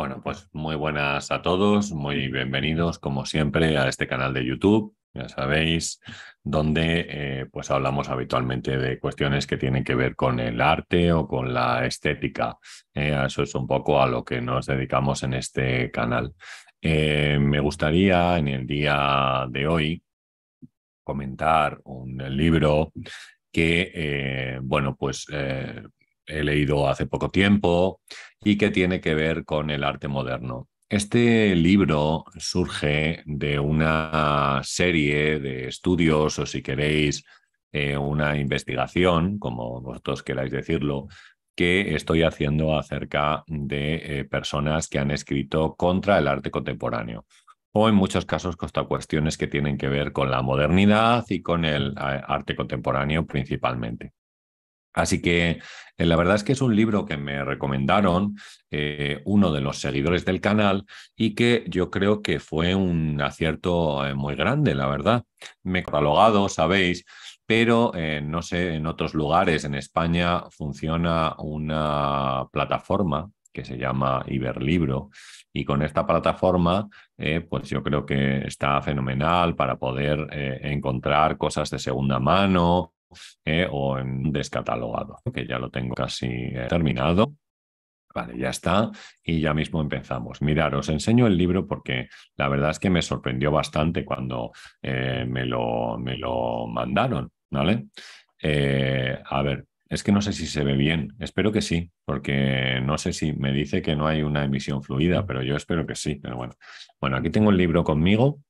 Bueno, pues muy buenas a todos, muy bienvenidos como siempre a este canal de YouTube, ya sabéis, donde eh, pues hablamos habitualmente de cuestiones que tienen que ver con el arte o con la estética. Eh, eso es un poco a lo que nos dedicamos en este canal. Eh, me gustaría en el día de hoy comentar un libro que, bueno, pues he leído hace poco tiempo y que tiene que ver con el arte moderno. Este libro surge de una serie de estudios o si queréis eh, una investigación, como vosotros queráis decirlo, que estoy haciendo acerca de eh, personas que han escrito contra el arte contemporáneo o en muchos casos contra cuestiones que tienen que ver con la modernidad y con el eh, arte contemporáneo principalmente. Así que eh, la verdad es que es un libro que me recomendaron eh, uno de los seguidores del canal y que yo creo que fue un acierto eh, muy grande, la verdad. Me he catalogado, sabéis, pero no sé, en otros lugares, en España funciona una plataforma que se llama Iberlibro. Y con esta plataforma, pues yo creo que está fenomenal para poder encontrar cosas de segunda mano, ¿eh? o en descatalogado, que ya lo tengo casi eh, terminado. Vale, ya está y ya mismo empezamos. Mirar, os enseño el libro porque la verdad es que me sorprendió bastante cuando eh, me, lo, me, lo, mandaron, ¿vale? a ver, es que no sé si se ve bien, espero que sí, porque no sé si me dice que no hay una emisión fluida, mm. pero yo espero que sí, pero bueno. Bueno, aquí tengo el libro conmigo,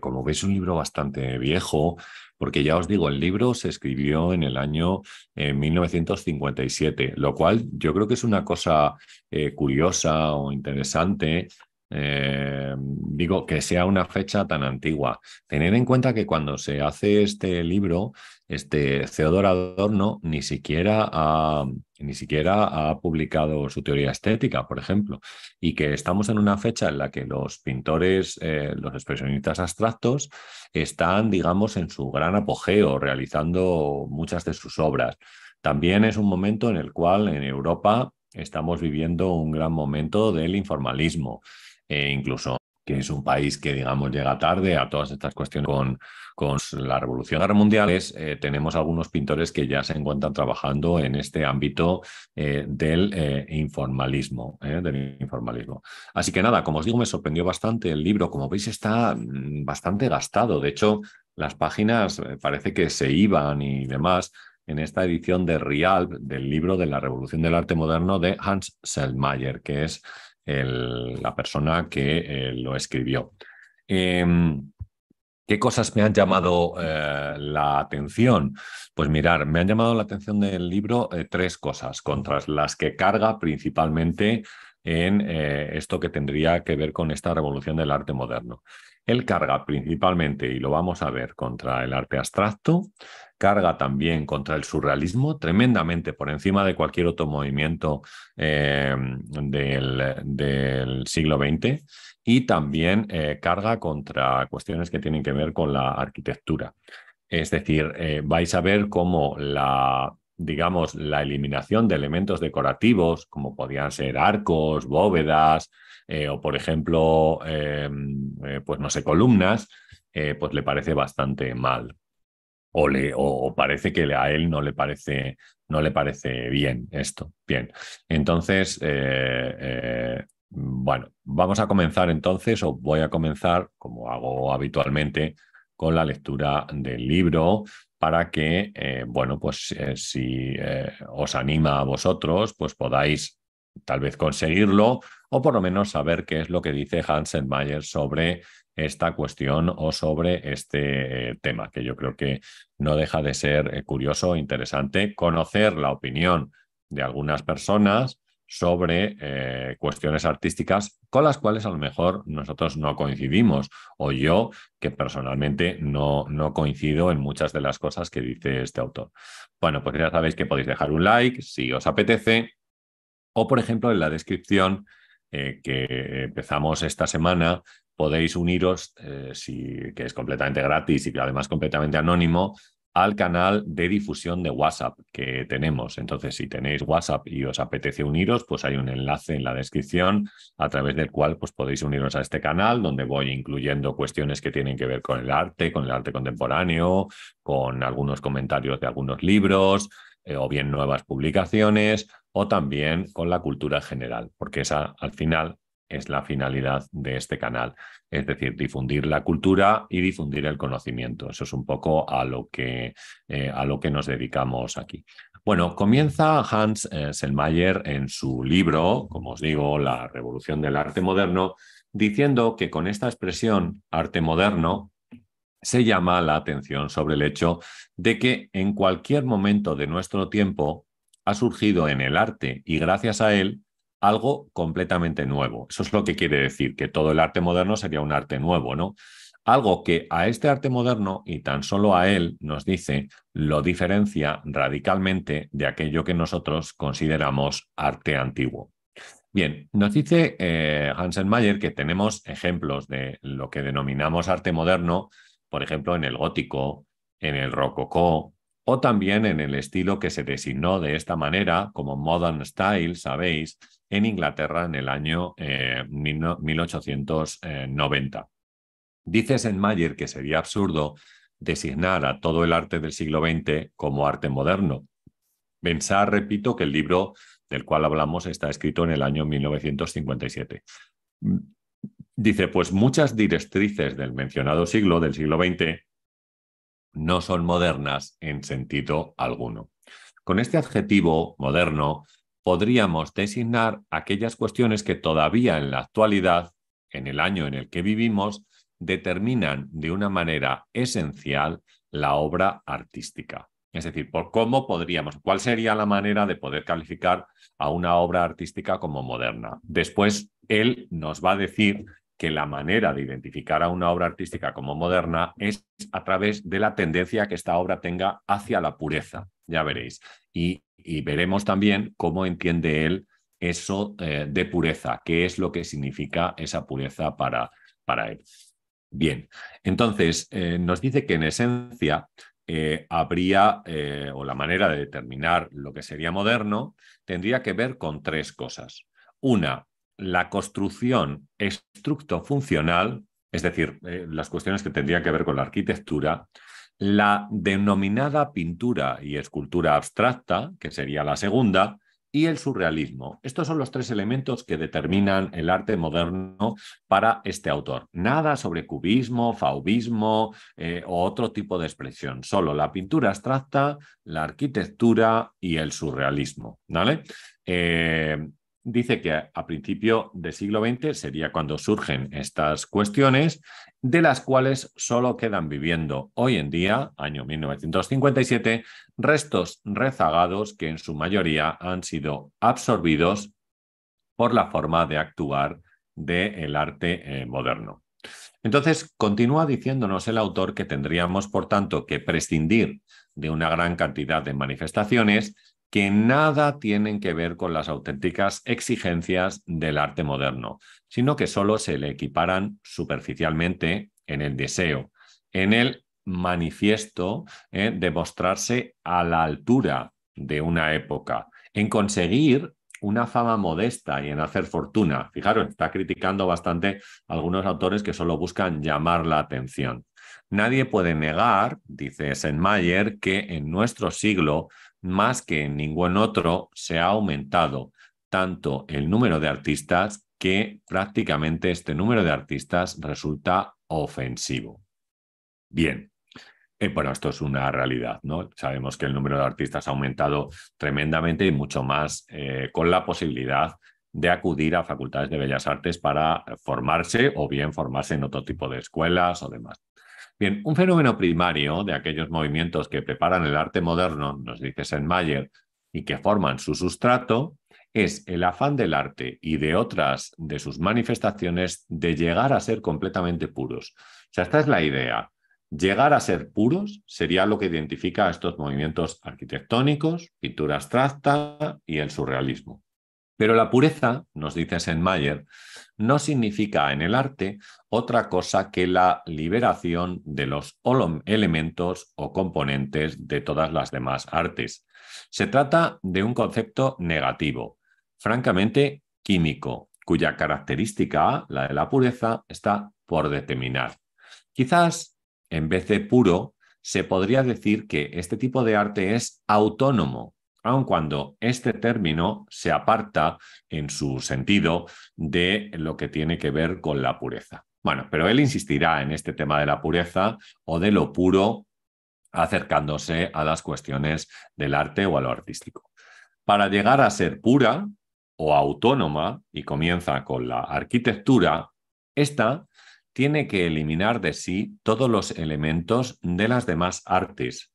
como veis, es un libro bastante viejo, porque ya os digo, el libro se escribió en el año 1957, eh, lo cual yo creo que es una cosa eh, curiosa o interesante. Eh, digo que sea una fecha tan antigua. Tener en cuenta que cuando se hace este libro este Theodor Adorno ni siquiera, ha, ni siquiera ha publicado su teoría estética, por ejemplo, y que estamos en una fecha en la que los pintores, eh, los expresionistas abstractos, están, digamos, en su gran apogeo, realizando muchas de sus obras. También es un momento en el cual en Europa estamos viviendo un gran momento del informalismo. E incluso que es un país que, digamos, llega tarde a todas estas cuestiones con, la Revolución Mundial, eh, tenemos algunos pintores que ya se encuentran trabajando en este ámbito eh, del, eh, informalismo, del informalismo. Así que nada, como os digo, me sorprendió bastante el libro. Como veis, está mm, bastante gastado. De hecho, las páginas parece que se iban y demás en esta edición de Rial del libro de la Revolución del Arte Moderno de Hans Selmayr, que es la persona que eh, lo escribió. Em, ¿Qué cosas me han llamado eh, la atención? Pues mirar, me han llamado la atención del libro eh, tres cosas, contra las que carga principalmente en esto que tendría que ver con esta revolución del arte moderno. Él carga principalmente, y lo vamos a ver, contra el arte abstracto, carga también contra el surrealismo, tremendamente por encima de cualquier otro movimiento em, del, siglo XX, y también eh, carga contra cuestiones que tienen que ver con la arquitectura. Es decir, eh, vais a ver cómo la digamos, la eliminación de elementos decorativos, como podían ser arcos, bóvedas, eh, o por ejemplo, em, pues no sé, columnas, pues le parece bastante mal o, le, o, parece que a él no le parece, no le parece bien esto. Bien, entonces, eh, eh, bueno, vamos a comenzar entonces, o voy a comenzar, como hago habitualmente, con la lectura del libro para que, eh, bueno, pues si os anima a vosotros, pues podáis tal vez conseguirlo o por lo menos saber qué es lo que dice Hansen Mayer sobre esta cuestión o sobre este eh, tema, que yo creo que no deja de ser eh, curioso e interesante, conocer la opinión de algunas personas sobre eh, cuestiones artísticas con las cuales a lo mejor nosotros no coincidimos o yo que personalmente no, no coincido en muchas de las cosas que dice este autor. Bueno, pues ya sabéis que podéis dejar un like si os apetece o por ejemplo en la descripción eh, que empezamos esta semana. Podéis uniros, eh, si, que es completamente gratis y además completamente anónimo, al canal de difusión de WhatsApp que tenemos. Entonces, si tenéis WhatsApp y os apetece uniros, pues hay un enlace en la descripción a través del cual pues, podéis uniros a este canal, donde voy incluyendo cuestiones que tienen que ver con el arte, con el arte contemporáneo, con algunos comentarios de algunos libros eh, o bien nuevas publicaciones o también con la cultura general, porque esa al final es la finalidad de este canal, es decir, difundir la cultura y difundir el conocimiento. Eso es un poco a lo que, eh, a lo que nos dedicamos aquí. Bueno, comienza Hans eh, Selmayer en su libro, como os digo, La Revolución del Arte Moderno, diciendo que con esta expresión arte moderno se llama la atención sobre el hecho de que en cualquier momento de nuestro tiempo ha surgido en el arte y gracias a él algo completamente nuevo. Eso es lo que quiere decir, que todo el arte moderno sería un arte nuevo, ¿no? Algo que a este arte moderno y tan solo a él nos dice lo diferencia radicalmente de aquello que nosotros consideramos arte antiguo. Bien, nos dice eh, Hansen Mayer que tenemos ejemplos de lo que denominamos arte moderno, por ejemplo, en el gótico, en el rococó, o también en el estilo que se designó de esta manera como Modern Style, sabéis, en Inglaterra en el año eh, 1890. Dice Mayer que sería absurdo designar a todo el arte del siglo XX como arte moderno. Pensar, repito, que el libro del cual hablamos está escrito en el año 1957. Mm, dice, pues muchas directrices del mencionado siglo, del siglo XX, no son modernas en sentido alguno. Con este adjetivo moderno podríamos designar aquellas cuestiones que todavía en la actualidad, en el año en el que vivimos, determinan de una manera esencial la obra artística. Es decir, por cómo podríamos, cuál sería la manera de poder calificar a una obra artística como moderna. Después, él nos va a decir que la manera de identificar a una obra artística como moderna es a través de la tendencia que esta obra tenga hacia la pureza, ya veréis. Y, veremos también cómo entiende él eso eh, de pureza, qué es lo que significa esa pureza para, para él. Bien, entonces eh, nos dice que en esencia eh, habría, o la manera de determinar lo que sería moderno, tendría que ver con tres cosas. Una, la construcción estructo-funcional, es decir, eh, las cuestiones que tendrían que ver con la arquitectura, la denominada pintura y escultura abstracta, que sería la segunda, y el surrealismo. Estos son los tres elementos que determinan el arte moderno para este autor. Nada sobre cubismo, faubismo eh, o otro tipo de expresión, solo la pintura abstracta, la arquitectura y el surrealismo. ¿vale? Eh, dice que a, principio del siglo XX sería cuando surgen estas cuestiones, de las cuales solo quedan viviendo hoy en día, año 1957, restos rezagados que en su mayoría han sido absorbidos por la forma de actuar del arte eh, moderno. Entonces, continúa diciéndonos el autor que tendríamos, por tanto, que prescindir de una gran cantidad de manifestaciones que nada tienen que ver con las auténticas exigencias del arte moderno, sino que solo se le equiparan superficialmente en el deseo, en el manifiesto eh, de mostrarse a la altura de una época, en conseguir una fama modesta y en hacer fortuna. Fijaros, está criticando bastante algunos autores que solo buscan llamar la atención. Nadie puede negar, dice Senmayer, que en nuestro siglo más que en ningún otro, se ha aumentado tanto el número de artistas que prácticamente este número de artistas resulta ofensivo. Bien, eh, bueno, esto es una realidad, ¿no? Sabemos que el número de artistas ha aumentado tremendamente y mucho más eh, con la posibilidad de acudir a facultades de bellas artes para formarse o bien formarse en otro tipo de escuelas o demás. Bien, un fenómeno primario de aquellos movimientos que preparan el arte moderno, nos dice Senmayer, y que forman su sustrato, es el afán del arte y de otras de sus manifestaciones de llegar a ser completamente puros. O sea, esta es la idea. Llegar a ser puros sería lo que identifica a estos movimientos arquitectónicos, pintura abstracta y el surrealismo. Pero la pureza, nos dice Mayer, no significa en el arte otra cosa que la liberación de los elementos o componentes de todas las demás artes. Se trata de un concepto negativo, francamente químico, cuya característica, la de la pureza, está por determinar. Quizás, en vez de puro, se podría decir que este tipo de arte es autónomo, aun cuando este término se aparta en su sentido de lo que tiene que ver con la pureza. Bueno, pero él insistirá en este tema de la pureza o de lo puro acercándose a las cuestiones del arte o a lo artístico. Para llegar a ser pura o autónoma, y comienza con la arquitectura, esta tiene que eliminar de sí todos los elementos de las demás artes,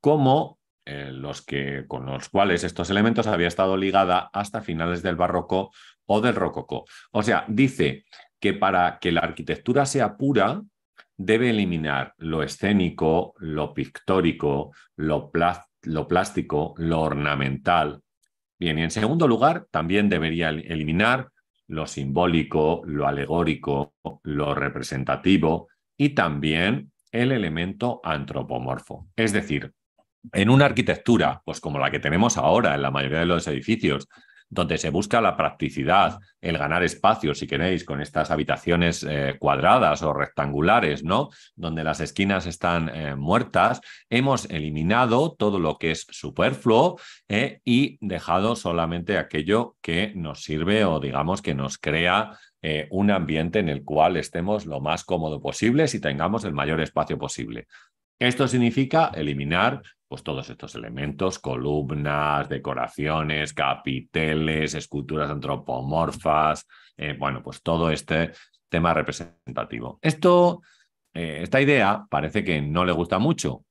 como eh, los que, con los cuales estos elementos había estado ligada hasta finales del barroco o del rococó. O sea, dice que para que la arquitectura sea pura, debe eliminar lo escénico, lo pictórico, lo, lo plástico, lo ornamental. Bien, y en segundo lugar, también debería eliminar lo simbólico, lo alegórico, lo representativo y también el elemento antropomorfo. Es decir, en una arquitectura, pues como la que tenemos ahora en la mayoría de los edificios, donde se busca la practicidad, el ganar espacio, si queréis, con estas habitaciones eh, cuadradas o rectangulares, ¿no? Donde las esquinas están eh, muertas, hemos eliminado todo lo que es superfluo eh, y dejado solamente aquello que nos sirve o digamos que nos crea un ambiente en el cual estemos lo más cómodo posible si tengamos el mayor espacio posible. Esto significa eliminar pues todos estos elementos, columnas, decoraciones, capiteles, esculturas antropomorfas, eh, bueno, pues todo este tema representativo. Esto, eh, esta idea parece que no le gusta mucho,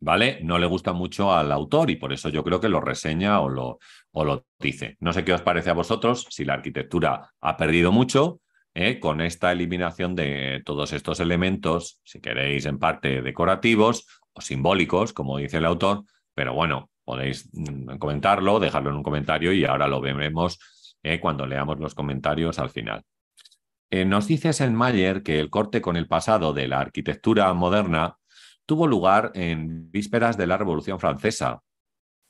¿vale? No le gusta mucho al autor y por eso yo creo que lo reseña o lo, o lo dice. No sé qué os parece a vosotros, si la arquitectura ha perdido mucho, eh, con esta eliminación de todos estos elementos, si queréis en parte decorativos, o simbólicos, como dice el autor, pero bueno, podéis mm, comentarlo, dejarlo en un comentario y ahora lo veremos eh, cuando leamos los comentarios al final. Eh, nos dice Selmayer que el corte con el pasado de la arquitectura moderna tuvo lugar en vísperas de la Revolución Francesa,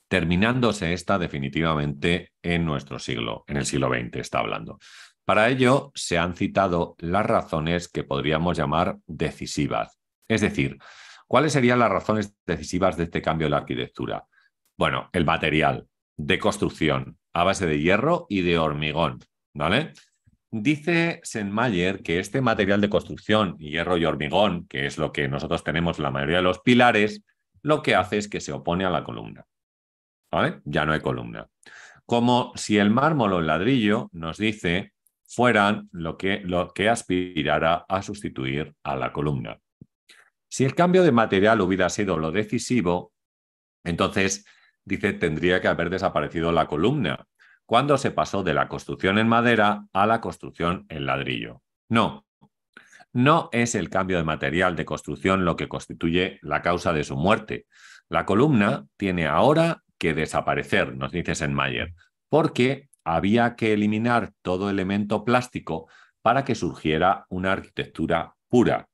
terminándose esta definitivamente en nuestro siglo, en el siglo XX está hablando. Para ello se han citado las razones que podríamos llamar decisivas, es decir, ¿Cuáles serían las razones decisivas de este cambio de la arquitectura? Bueno, el material de construcción a base de hierro y de hormigón, ¿vale? Dice Senmayer que este material de construcción, hierro y hormigón, que es lo que nosotros tenemos en la mayoría de los pilares, lo que hace es que se opone a la columna. ¿Vale? Ya no hay columna. Como si el mármol o el ladrillo, nos dice, fueran lo que, lo que aspirara a sustituir a la columna. Si el cambio de material hubiera sido lo decisivo, entonces, dice, tendría que haber desaparecido la columna, cuando se pasó de la construcción en madera a la construcción en ladrillo. No, no es el cambio de material de construcción lo que constituye la causa de su muerte. La columna tiene ahora que desaparecer, nos dice Mayer porque había que eliminar todo elemento plástico para que surgiera una arquitectura pura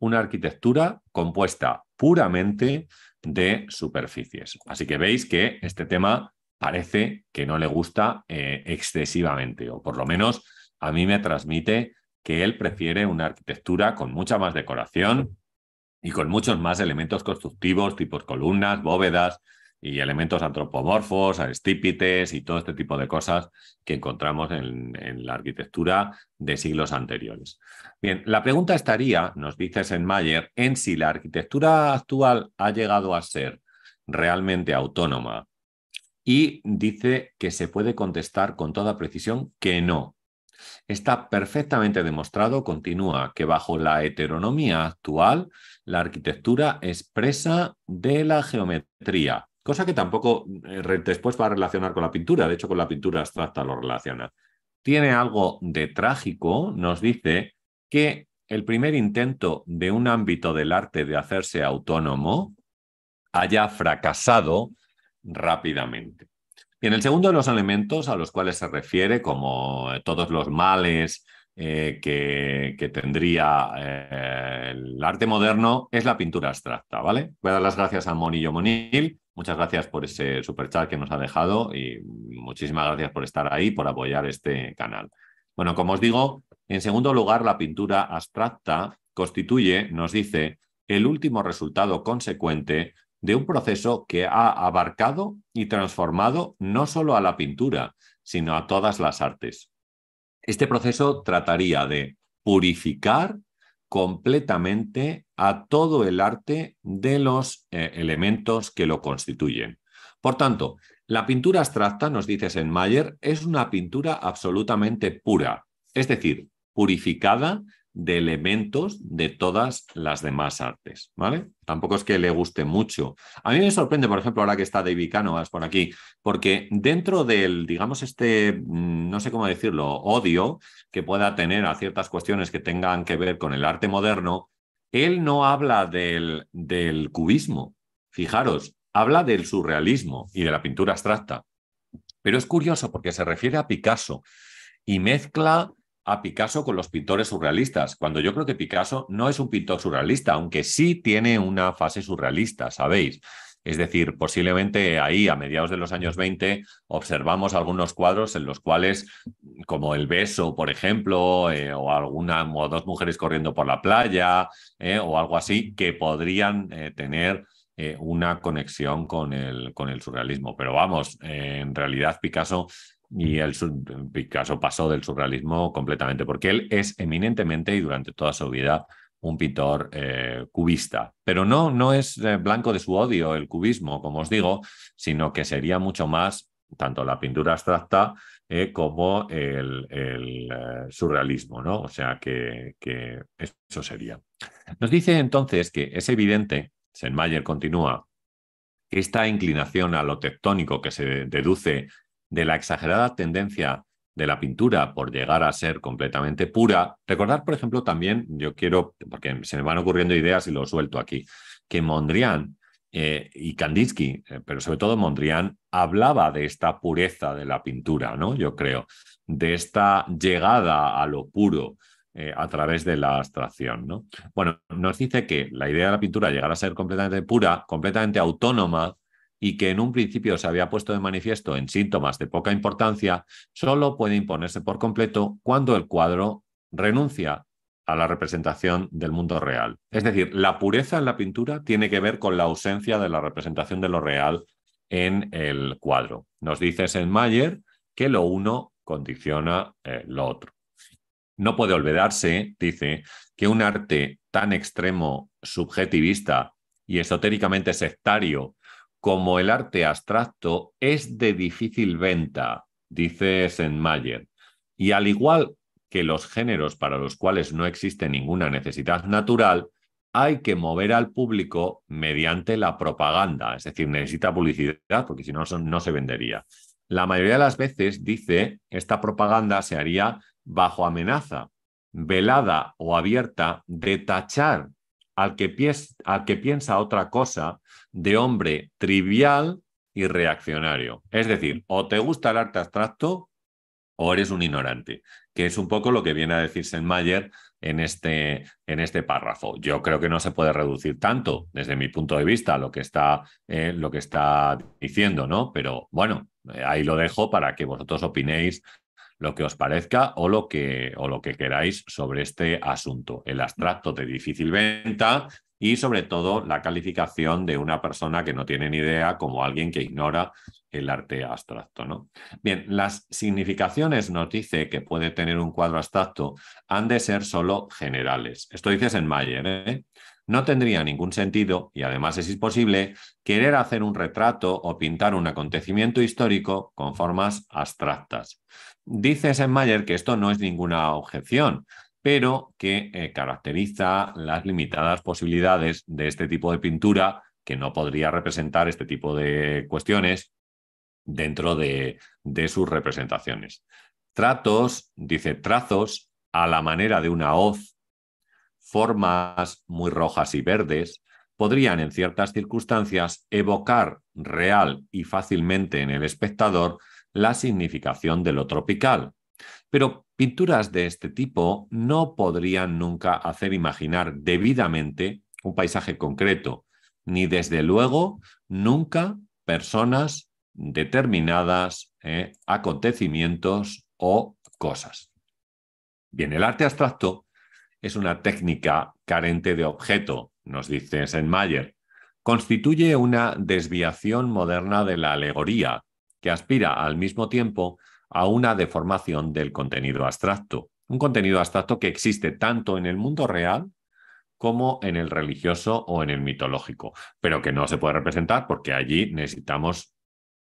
una arquitectura compuesta puramente de superficies. Así que veis que este tema parece que no le gusta eh, excesivamente, o por lo menos a mí me transmite que él prefiere una arquitectura con mucha más decoración y con muchos más elementos constructivos, tipos columnas, bóvedas, y elementos antropomorfos, estípites y todo este tipo de cosas que encontramos en, la arquitectura de siglos anteriores. Bien, la pregunta estaría, nos dice Senmayer, en si la arquitectura actual ha llegado a ser realmente autónoma y dice que se puede contestar con toda precisión que no. Está perfectamente demostrado, continúa, que bajo la heteronomía actual, la arquitectura expresa de la geometría, Cosa que tampoco después va a relacionar con la pintura, de hecho con la pintura abstracta lo relaciona. Tiene algo de trágico, nos dice que el primer intento de un ámbito del arte de hacerse autónomo haya fracasado rápidamente. Bien, el segundo de los elementos a los cuales se refiere, como eh, todos los males eh, que, tendría eh, el arte moderno, es la pintura abstracta, ¿vale? Voy a dar las gracias a Monillo Monil Muchas gracias por ese super chat que nos ha dejado y muchísimas gracias por estar ahí, por apoyar este canal. Bueno, como os digo, en segundo lugar, la pintura abstracta constituye, nos dice, el último resultado consecuente de un proceso que ha abarcado y transformado no solo a la pintura, sino a todas las artes. Este proceso trataría de purificar completamente a todo el arte de los eh, elementos que lo constituyen. Por tanto, la pintura abstracta, nos dice Senmayer, es una pintura absolutamente pura, es decir, purificada de elementos de todas las demás artes, ¿vale? Tampoco es que le guste mucho. A mí me sorprende, por ejemplo, ahora que está David Canovas por aquí, porque dentro del, digamos, este, mm, no sé cómo decirlo, odio que pueda tener a ciertas cuestiones que tengan que ver con el arte moderno, él no habla del, del cubismo. Fijaros, habla del surrealismo y de la pintura abstracta. Pero es curioso porque se refiere a Picasso y mezcla Picasso con los pintores surrealistas, cuando yo creo que Picasso no es un pintor surrealista, aunque sí tiene una fase surrealista, ¿sabéis? Es decir, posiblemente ahí, a mediados de los años 20, observamos algunos cuadros en los cuales, como El beso, por ejemplo, eh, o alguna o dos mujeres corriendo por la playa, eh, o algo así, que podrían eh, tener una conexión con el, con el surrealismo. Pero vamos, en realidad Picasso y el Picasso pasó del surrealismo completamente, porque él es eminentemente y durante toda su vida un pintor eh, cubista. Pero no, no es eh, blanco de su odio el cubismo, como os digo, sino que sería mucho más tanto la pintura abstracta eh, como el, surrealismo, ¿no? O sea que, eso sería. Nos dice entonces que es evidente, Senmayer continúa, que esta inclinación a lo tectónico que se deduce de la exagerada tendencia de la pintura por llegar a ser completamente pura. Recordar, por ejemplo, también, yo quiero, porque se me van ocurriendo ideas y lo suelto aquí, que Mondrian eh, y Kandinsky, eh, pero sobre todo Mondrian, hablaba de esta pureza de la pintura, ¿no? Yo creo, de esta llegada a lo puro eh, a través de la abstracción, ¿no? Bueno, nos dice que la idea de la pintura llegar a ser completamente pura, completamente autónoma, y que en un principio se había puesto de manifiesto en síntomas de poca importancia, solo puede imponerse por completo cuando el cuadro renuncia a la representación del mundo real. Es decir, la pureza en la pintura tiene que ver con la ausencia de la representación de lo real en el cuadro. Nos dice Mayer que lo uno condiciona eh, lo otro. No puede olvidarse, dice, que un arte tan extremo, subjetivista y esotéricamente sectario como el arte abstracto, es de difícil venta, dice Senmayer. Y al igual que los géneros para los cuales no existe ninguna necesidad natural, hay que mover al público mediante la propaganda, es decir, necesita publicidad porque si no, no se vendería. La mayoría de las veces, dice, esta propaganda se haría bajo amenaza, velada o abierta, de tachar al que, piensa otra cosa de hombre trivial y reaccionario. Es decir, o te gusta el arte abstracto o eres un ignorante, que es un poco lo que viene a decir Mayer en este, en este párrafo. Yo creo que no se puede reducir tanto, desde mi punto de vista, lo que está, eh, lo que está diciendo, ¿no? Pero bueno, eh, ahí lo dejo para que vosotros opinéis lo que os parezca o lo que, o lo que queráis sobre este asunto. El abstracto de difícil venta y sobre todo la calificación de una persona que no tiene ni idea como alguien que ignora el arte abstracto. ¿no? Bien, las significaciones nos dice que puede tener un cuadro abstracto han de ser solo generales. Esto dices en Mayer. ¿eh? No tendría ningún sentido, y además es imposible, querer hacer un retrato o pintar un acontecimiento histórico con formas abstractas. Dice Senmayer que esto no es ninguna objeción, pero que eh, caracteriza las limitadas posibilidades de este tipo de pintura que no podría representar este tipo de cuestiones dentro de, de sus representaciones. Tratos, dice trazos, a la manera de una hoz formas muy rojas y verdes, podrían en ciertas circunstancias evocar real y fácilmente en el espectador la significación de lo tropical. Pero pinturas de este tipo no podrían nunca hacer imaginar debidamente un paisaje concreto, ni desde luego nunca personas determinadas, ¿eh? acontecimientos o cosas. Bien, el arte abstracto es una técnica carente de objeto, nos dice Senmayer. Constituye una desviación moderna de la alegoría, que aspira al mismo tiempo a una deformación del contenido abstracto. Un contenido abstracto que existe tanto en el mundo real como en el religioso o en el mitológico, pero que no se puede representar porque allí necesitamos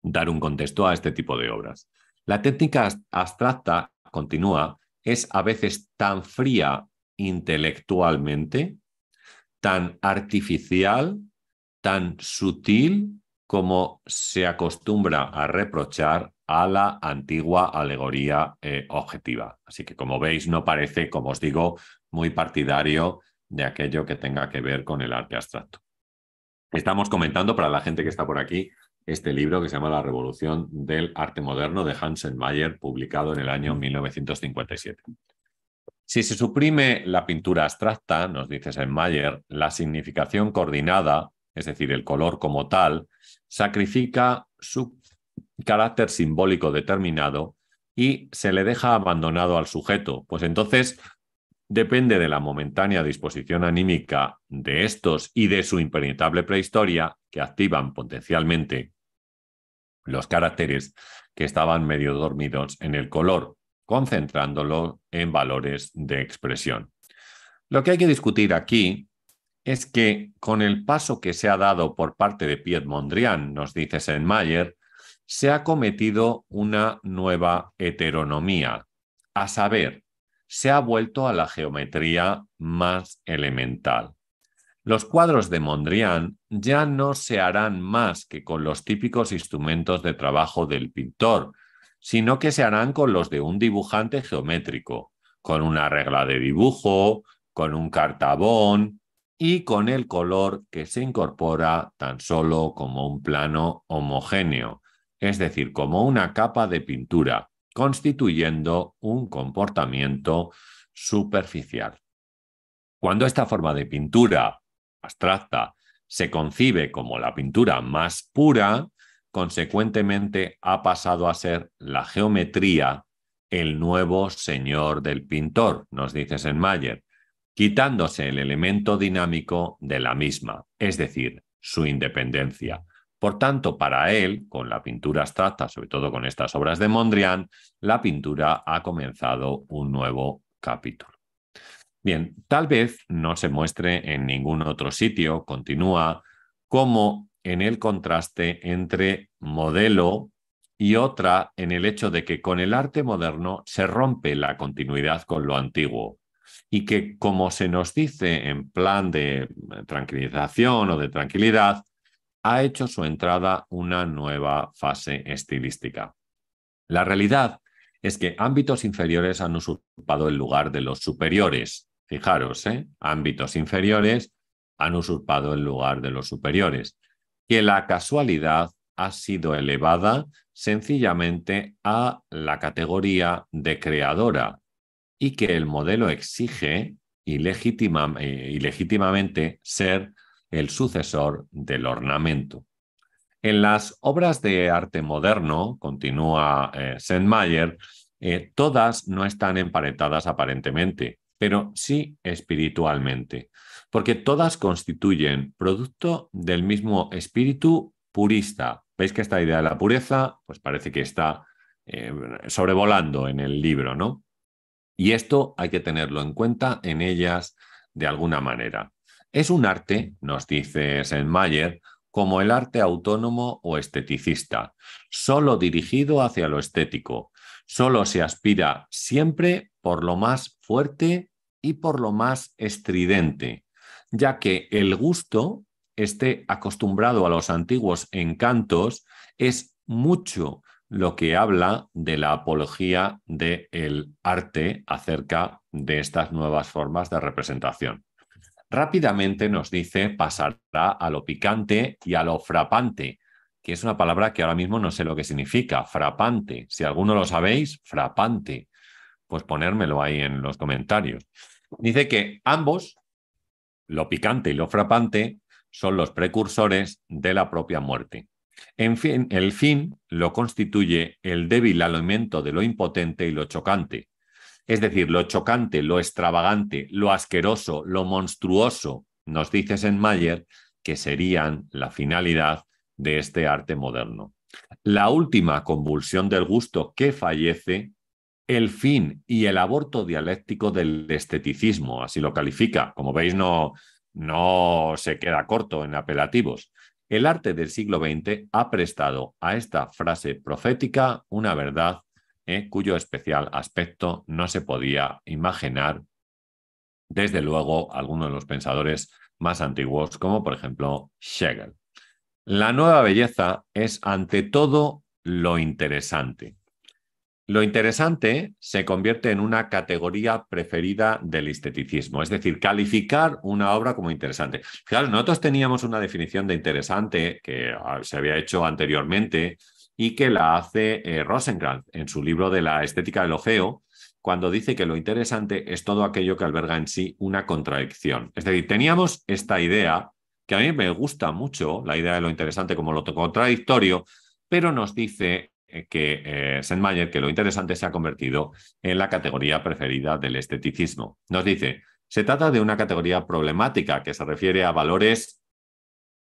dar un contexto a este tipo de obras. La técnica abstracta, continúa, es a veces tan fría intelectualmente, tan artificial, tan sutil como se acostumbra a reprochar a la antigua alegoría eh, objetiva. Así que como veis, no parece, como os digo, muy partidario de aquello que tenga que ver con el arte abstracto. Estamos comentando para la gente que está por aquí este libro que se llama La Revolución del Arte Moderno de Hansen Mayer, publicado en el año 1957. Mm. Si se suprime la pintura abstracta, nos dice Mayer, la significación coordinada, es decir, el color como tal, sacrifica su carácter simbólico determinado y se le deja abandonado al sujeto, pues entonces depende de la momentánea disposición anímica de estos y de su impenetrable prehistoria que activan potencialmente los caracteres que estaban medio dormidos en el color concentrándolo en valores de expresión. Lo que hay que discutir aquí es que con el paso que se ha dado por parte de Piet Mondrian, nos dice Senmayer, se ha cometido una nueva heteronomía, a saber, se ha vuelto a la geometría más elemental. Los cuadros de Mondrian ya no se harán más que con los típicos instrumentos de trabajo del pintor, sino que se harán con los de un dibujante geométrico, con una regla de dibujo, con un cartabón y con el color que se incorpora tan solo como un plano homogéneo, es decir, como una capa de pintura, constituyendo un comportamiento superficial. Cuando esta forma de pintura abstracta se concibe como la pintura más pura, consecuentemente ha pasado a ser la geometría el nuevo señor del pintor, nos dice Senmayer, quitándose el elemento dinámico de la misma, es decir, su independencia. Por tanto, para él, con la pintura abstracta, sobre todo con estas obras de Mondrian, la pintura ha comenzado un nuevo capítulo. Bien, tal vez no se muestre en ningún otro sitio, continúa, cómo en el contraste entre modelo y otra en el hecho de que con el arte moderno se rompe la continuidad con lo antiguo y que como se nos dice en plan de tranquilización o de tranquilidad, ha hecho su entrada una nueva fase estilística. La realidad es que ámbitos inferiores han usurpado el lugar de los superiores. Fijaros, ¿eh? ámbitos inferiores han usurpado el lugar de los superiores que la casualidad ha sido elevada sencillamente a la categoría de creadora y que el modelo exige eh, ilegítimamente ser el sucesor del ornamento. En las obras de arte moderno, continúa eh, eh todas no están emparentadas aparentemente, pero sí espiritualmente porque todas constituyen producto del mismo espíritu purista. ¿Veis que esta idea de la pureza, pues parece que está eh, sobrevolando en el libro, ¿no? Y esto hay que tenerlo en cuenta en ellas de alguna manera. Es un arte, nos dice Mayer, como el arte autónomo o esteticista, solo dirigido hacia lo estético. Solo se aspira siempre por lo más fuerte y por lo más estridente, ya que el gusto esté acostumbrado a los antiguos encantos es mucho lo que habla de la apología del el arte acerca de estas nuevas formas de representación. Rápidamente nos dice pasará a lo picante y a lo frapante, que es una palabra que ahora mismo no sé lo que significa, frapante. Si alguno lo sabéis, frapante, pues ponérmelo ahí en los comentarios. Dice que ambos lo picante y lo frapante son los precursores de la propia muerte. En fin, el fin lo constituye el débil alimento de lo impotente y lo chocante. Es decir, lo chocante, lo extravagante, lo asqueroso, lo monstruoso, nos dice Mayer que serían la finalidad de este arte moderno. La última convulsión del gusto que fallece el fin y el aborto dialéctico del esteticismo, así lo califica. Como veis, no, no se queda corto en apelativos. El arte del siglo XX ha prestado a esta frase profética una verdad ¿eh? cuyo especial aspecto no se podía imaginar, desde luego, algunos de los pensadores más antiguos, como por ejemplo Schlegel, La nueva belleza es ante todo lo interesante, lo interesante se convierte en una categoría preferida del esteticismo, es decir, calificar una obra como interesante. Fijaros, nosotros teníamos una definición de interesante que ah, se había hecho anteriormente y que la hace eh, en su libro de la estética del ojeo, cuando dice que lo interesante es todo aquello que alberga en sí una contradicción. Es decir, teníamos esta idea, que a mí me gusta mucho, la idea de lo interesante como lo contradictorio, pero nos dice eh, que eh, que lo interesante se ha convertido en la categoría preferida del esteticismo. Nos dice, se trata de una categoría problemática que se refiere a valores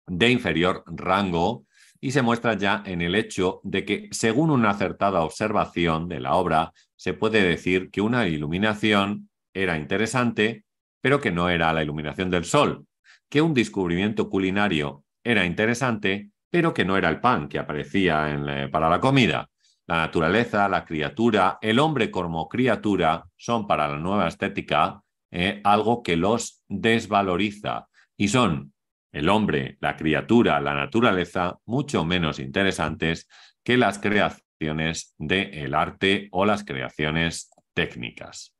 de inferior rango y se muestra ya en el hecho de que, según una acertada observación de la obra, se puede decir que una iluminación era interesante, pero que no era la iluminación del sol, que un descubrimiento culinario era interesante, pero que no era el pan que aparecía para la comida. La naturaleza, la criatura, el hombre como criatura son para la nueva estética eh, algo que los desvaloriza y son el hombre, la criatura, la naturaleza mucho menos interesantes que las creaciones del de arte o las creaciones técnicas.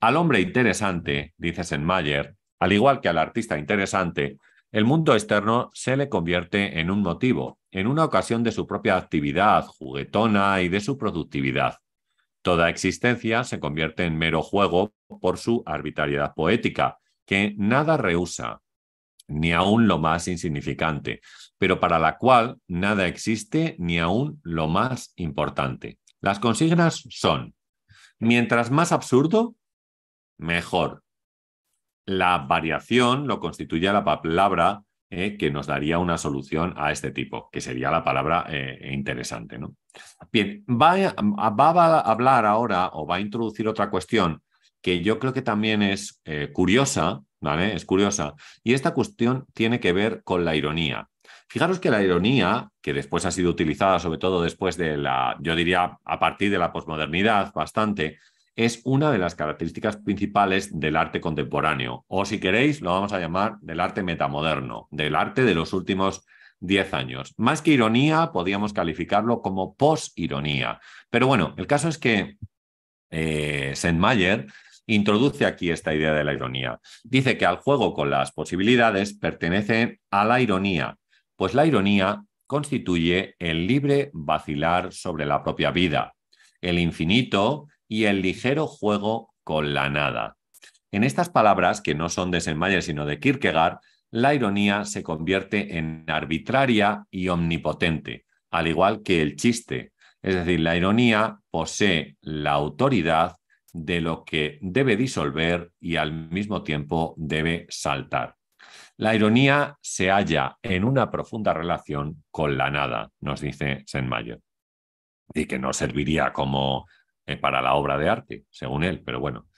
Al hombre interesante, dice Mayer, al igual que al artista interesante, el mundo externo se le convierte en un motivo, en una ocasión de su propia actividad juguetona y de su productividad. Toda existencia se convierte en mero juego por su arbitrariedad poética, que nada rehúsa, ni aún lo más insignificante, pero para la cual nada existe ni aún lo más importante. Las consignas son, mientras más absurdo, mejor la variación lo constituye la palabra eh, que nos daría una solución a este tipo, que sería la palabra eh, interesante. ¿no? Bien, va a, hablar ahora o va a introducir otra cuestión que yo creo que también es eh, curiosa, ¿vale? Es curiosa. Y esta cuestión tiene que ver con la ironía. Fijaros que la ironía, que después ha sido utilizada sobre todo después de la, yo diría, a partir de la posmodernidad bastante, es una de las características principales del arte contemporáneo, o si queréis, lo vamos a llamar del arte metamoderno, del arte de los últimos 10 años. Más que ironía, podríamos calificarlo como posironía. Pero bueno, el caso es que eh, Sennmayer introduce aquí esta idea de la ironía. Dice que al juego con las posibilidades pertenece a la ironía, pues la ironía constituye el libre vacilar sobre la propia vida. El infinito y el ligero juego con la nada. En estas palabras, que no son de Senmayer sino de Kierkegaard, la ironía se convierte en arbitraria y omnipotente, al igual que el chiste. Es decir, la ironía posee la autoridad de lo que debe disolver y al mismo tiempo debe saltar. La ironía se halla en una profunda relación con la nada, nos dice Senmayer, y que no serviría como eh, para la obra de arte, según él, pero bueno.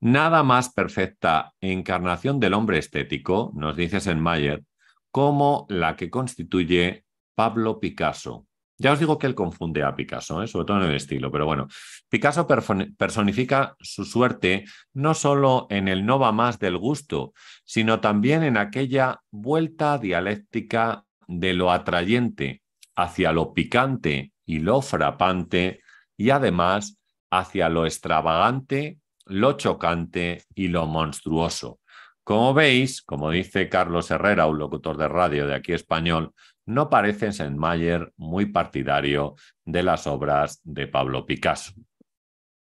Nada más perfecta encarnación del hombre estético, nos dice Senmayer, como la que constituye Pablo Picasso. Ya os digo que él confunde a Picasso, ¿eh? sobre todo en el estilo, pero bueno, Picasso personifica su suerte no solo en el no va más del gusto, sino también en aquella vuelta dialéctica de lo atrayente hacia lo picante y lo frapante, y además hacia lo extravagante, lo chocante y lo monstruoso. Como veis, como dice Carlos Herrera, un locutor de radio de aquí español, no parece Mayer muy partidario de las obras de Pablo Picasso.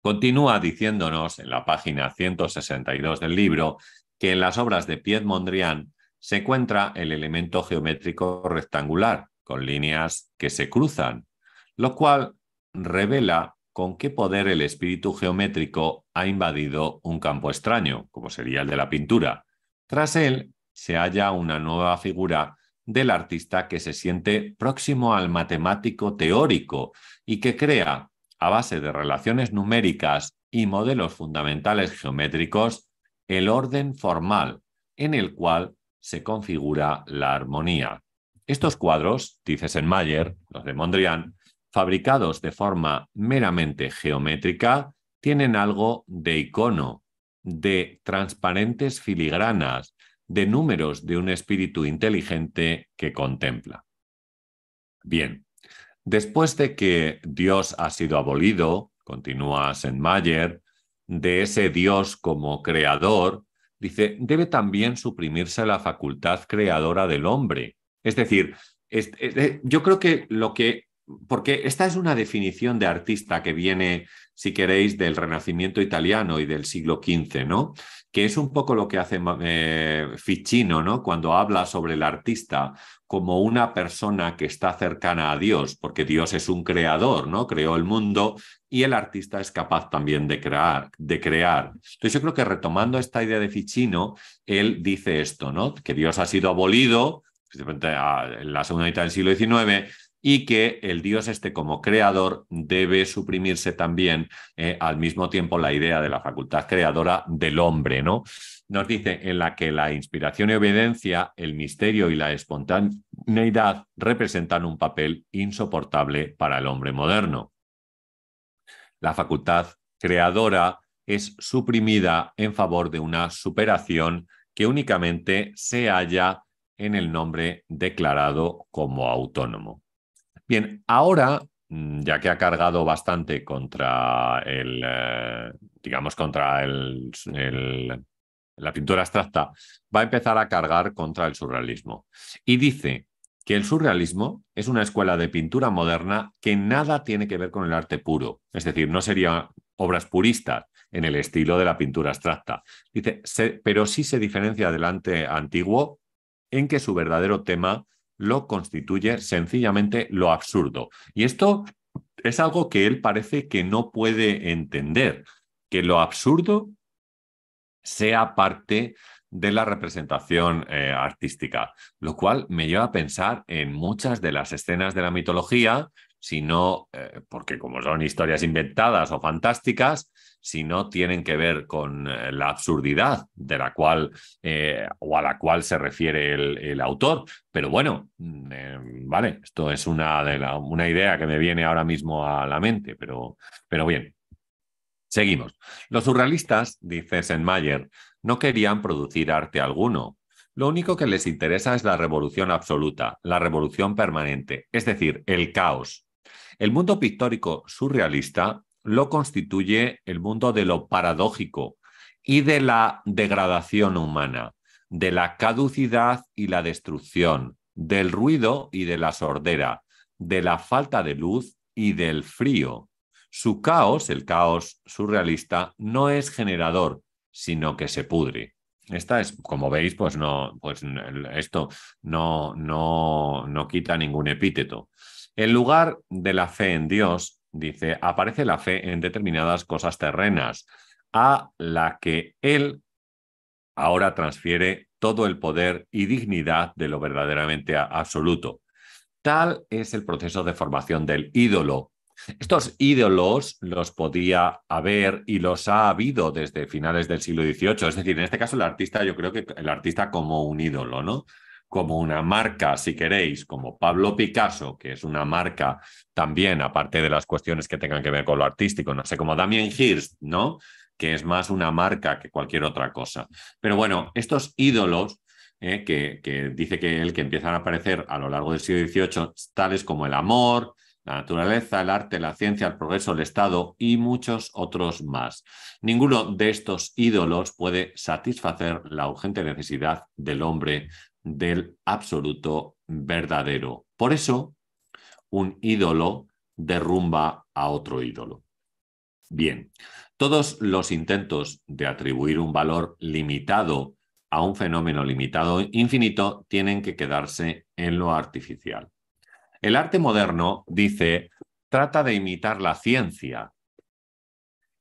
Continúa diciéndonos en la página 162 del libro que en las obras de Piet Mondrian se encuentra el elemento geométrico rectangular, con líneas que se cruzan, lo cual revela con qué poder el espíritu geométrico ha invadido un campo extraño, como sería el de la pintura. Tras él se halla una nueva figura del artista que se siente próximo al matemático teórico y que crea, a base de relaciones numéricas y modelos fundamentales geométricos, el orden formal en el cual se configura la armonía. Estos cuadros, dice Mayer, los de Mondrian, fabricados de forma meramente geométrica, tienen algo de icono, de transparentes filigranas, de números de un espíritu inteligente que contempla. Bien, después de que Dios ha sido abolido, continúa Mayer, de ese Dios como creador, dice, debe también suprimirse la facultad creadora del hombre. Es decir, eh, yo creo que lo que porque esta es una definición de artista que viene, si queréis, del Renacimiento italiano y del siglo XV, ¿no? Que es un poco lo que hace eh, Ficino, ¿no? Cuando habla sobre el artista como una persona que está cercana a Dios, porque Dios es un creador, ¿no? Creó el mundo y el artista es capaz también de crear, de crear. Entonces yo creo que retomando esta idea de Ficino, él dice esto, ¿no? Que Dios ha sido abolido, en la segunda mitad del siglo XIX, y que el Dios este como creador debe suprimirse también eh, al mismo tiempo la idea de la facultad creadora del hombre, ¿no? Nos dice en la que la inspiración y obediencia, el misterio y la espontaneidad representan un papel insoportable para el hombre moderno. La facultad creadora es suprimida en favor de una superación que únicamente se halla en el nombre declarado como autónomo. Bien, ahora, mm, ya que ha cargado bastante contra el, eh, digamos, contra el, la pintura abstracta, va a empezar a cargar contra el surrealismo. Y dice que el surrealismo es una escuela de pintura moderna que nada tiene que ver con el arte puro, es decir, no serían obras puristas en el estilo de la pintura abstracta. Dice, pero sí se diferencia del arte antiguo en que su verdadero tema lo constituye sencillamente lo absurdo. Y esto es algo que él parece que no puede entender, que lo absurdo sea parte de la representación eh, artística, lo cual me lleva a pensar en muchas de las escenas de la mitología sino, eh, porque como son historias inventadas o fantásticas, si no tienen que ver con eh, la absurdidad de la cual eh, o a la cual se refiere el, autor. Pero bueno, mm, vale, esto es una, una idea que me viene ahora mismo a la mente, pero, pero bien. Seguimos. Los surrealistas, dice Senmayer, no querían producir arte alguno, lo único que les interesa es la revolución absoluta, la revolución permanente, es decir, el caos. El mundo pictórico surrealista lo constituye el mundo de lo paradójico y de la degradación humana, de la caducidad y la destrucción, del ruido y de la sordera, de la falta de luz y del frío. Su caos, el caos surrealista, no es generador, sino que se pudre. Esta es, como veis, pues no, pues esto no, no quita ningún epíteto. En lugar de la fe en Dios, dice, aparece la fe en determinadas cosas terrenas, a la que Él ahora transfiere todo el poder y dignidad de lo verdaderamente absoluto. Tal es el proceso de formación del ídolo. Estos ídolos los podía haber y los ha habido desde finales del siglo XVIII. Es decir, en este caso el artista, yo creo que el artista como un ídolo, ¿no? como una marca, si queréis, como Pablo Picasso, que es una marca también, aparte de las cuestiones que tengan que ver con lo artístico, no sé, como Damien Hirst, ¿no? Que es más una marca que cualquier otra cosa. Pero bueno, estos ídolos ¿eh? que, dice que el que empiezan a aparecer a lo largo del siglo XVIII, tales como el amor, la naturaleza, el arte, la ciencia, el progreso, el Estado y muchos otros más. Ninguno de estos ídolos puede satisfacer la urgente necesidad del hombre del absoluto verdadero. Por eso, un ídolo derrumba a otro ídolo. Bien, todos los intentos de atribuir un valor limitado a un fenómeno limitado infinito tienen que quedarse en lo artificial. El arte moderno, dice, trata de imitar la ciencia.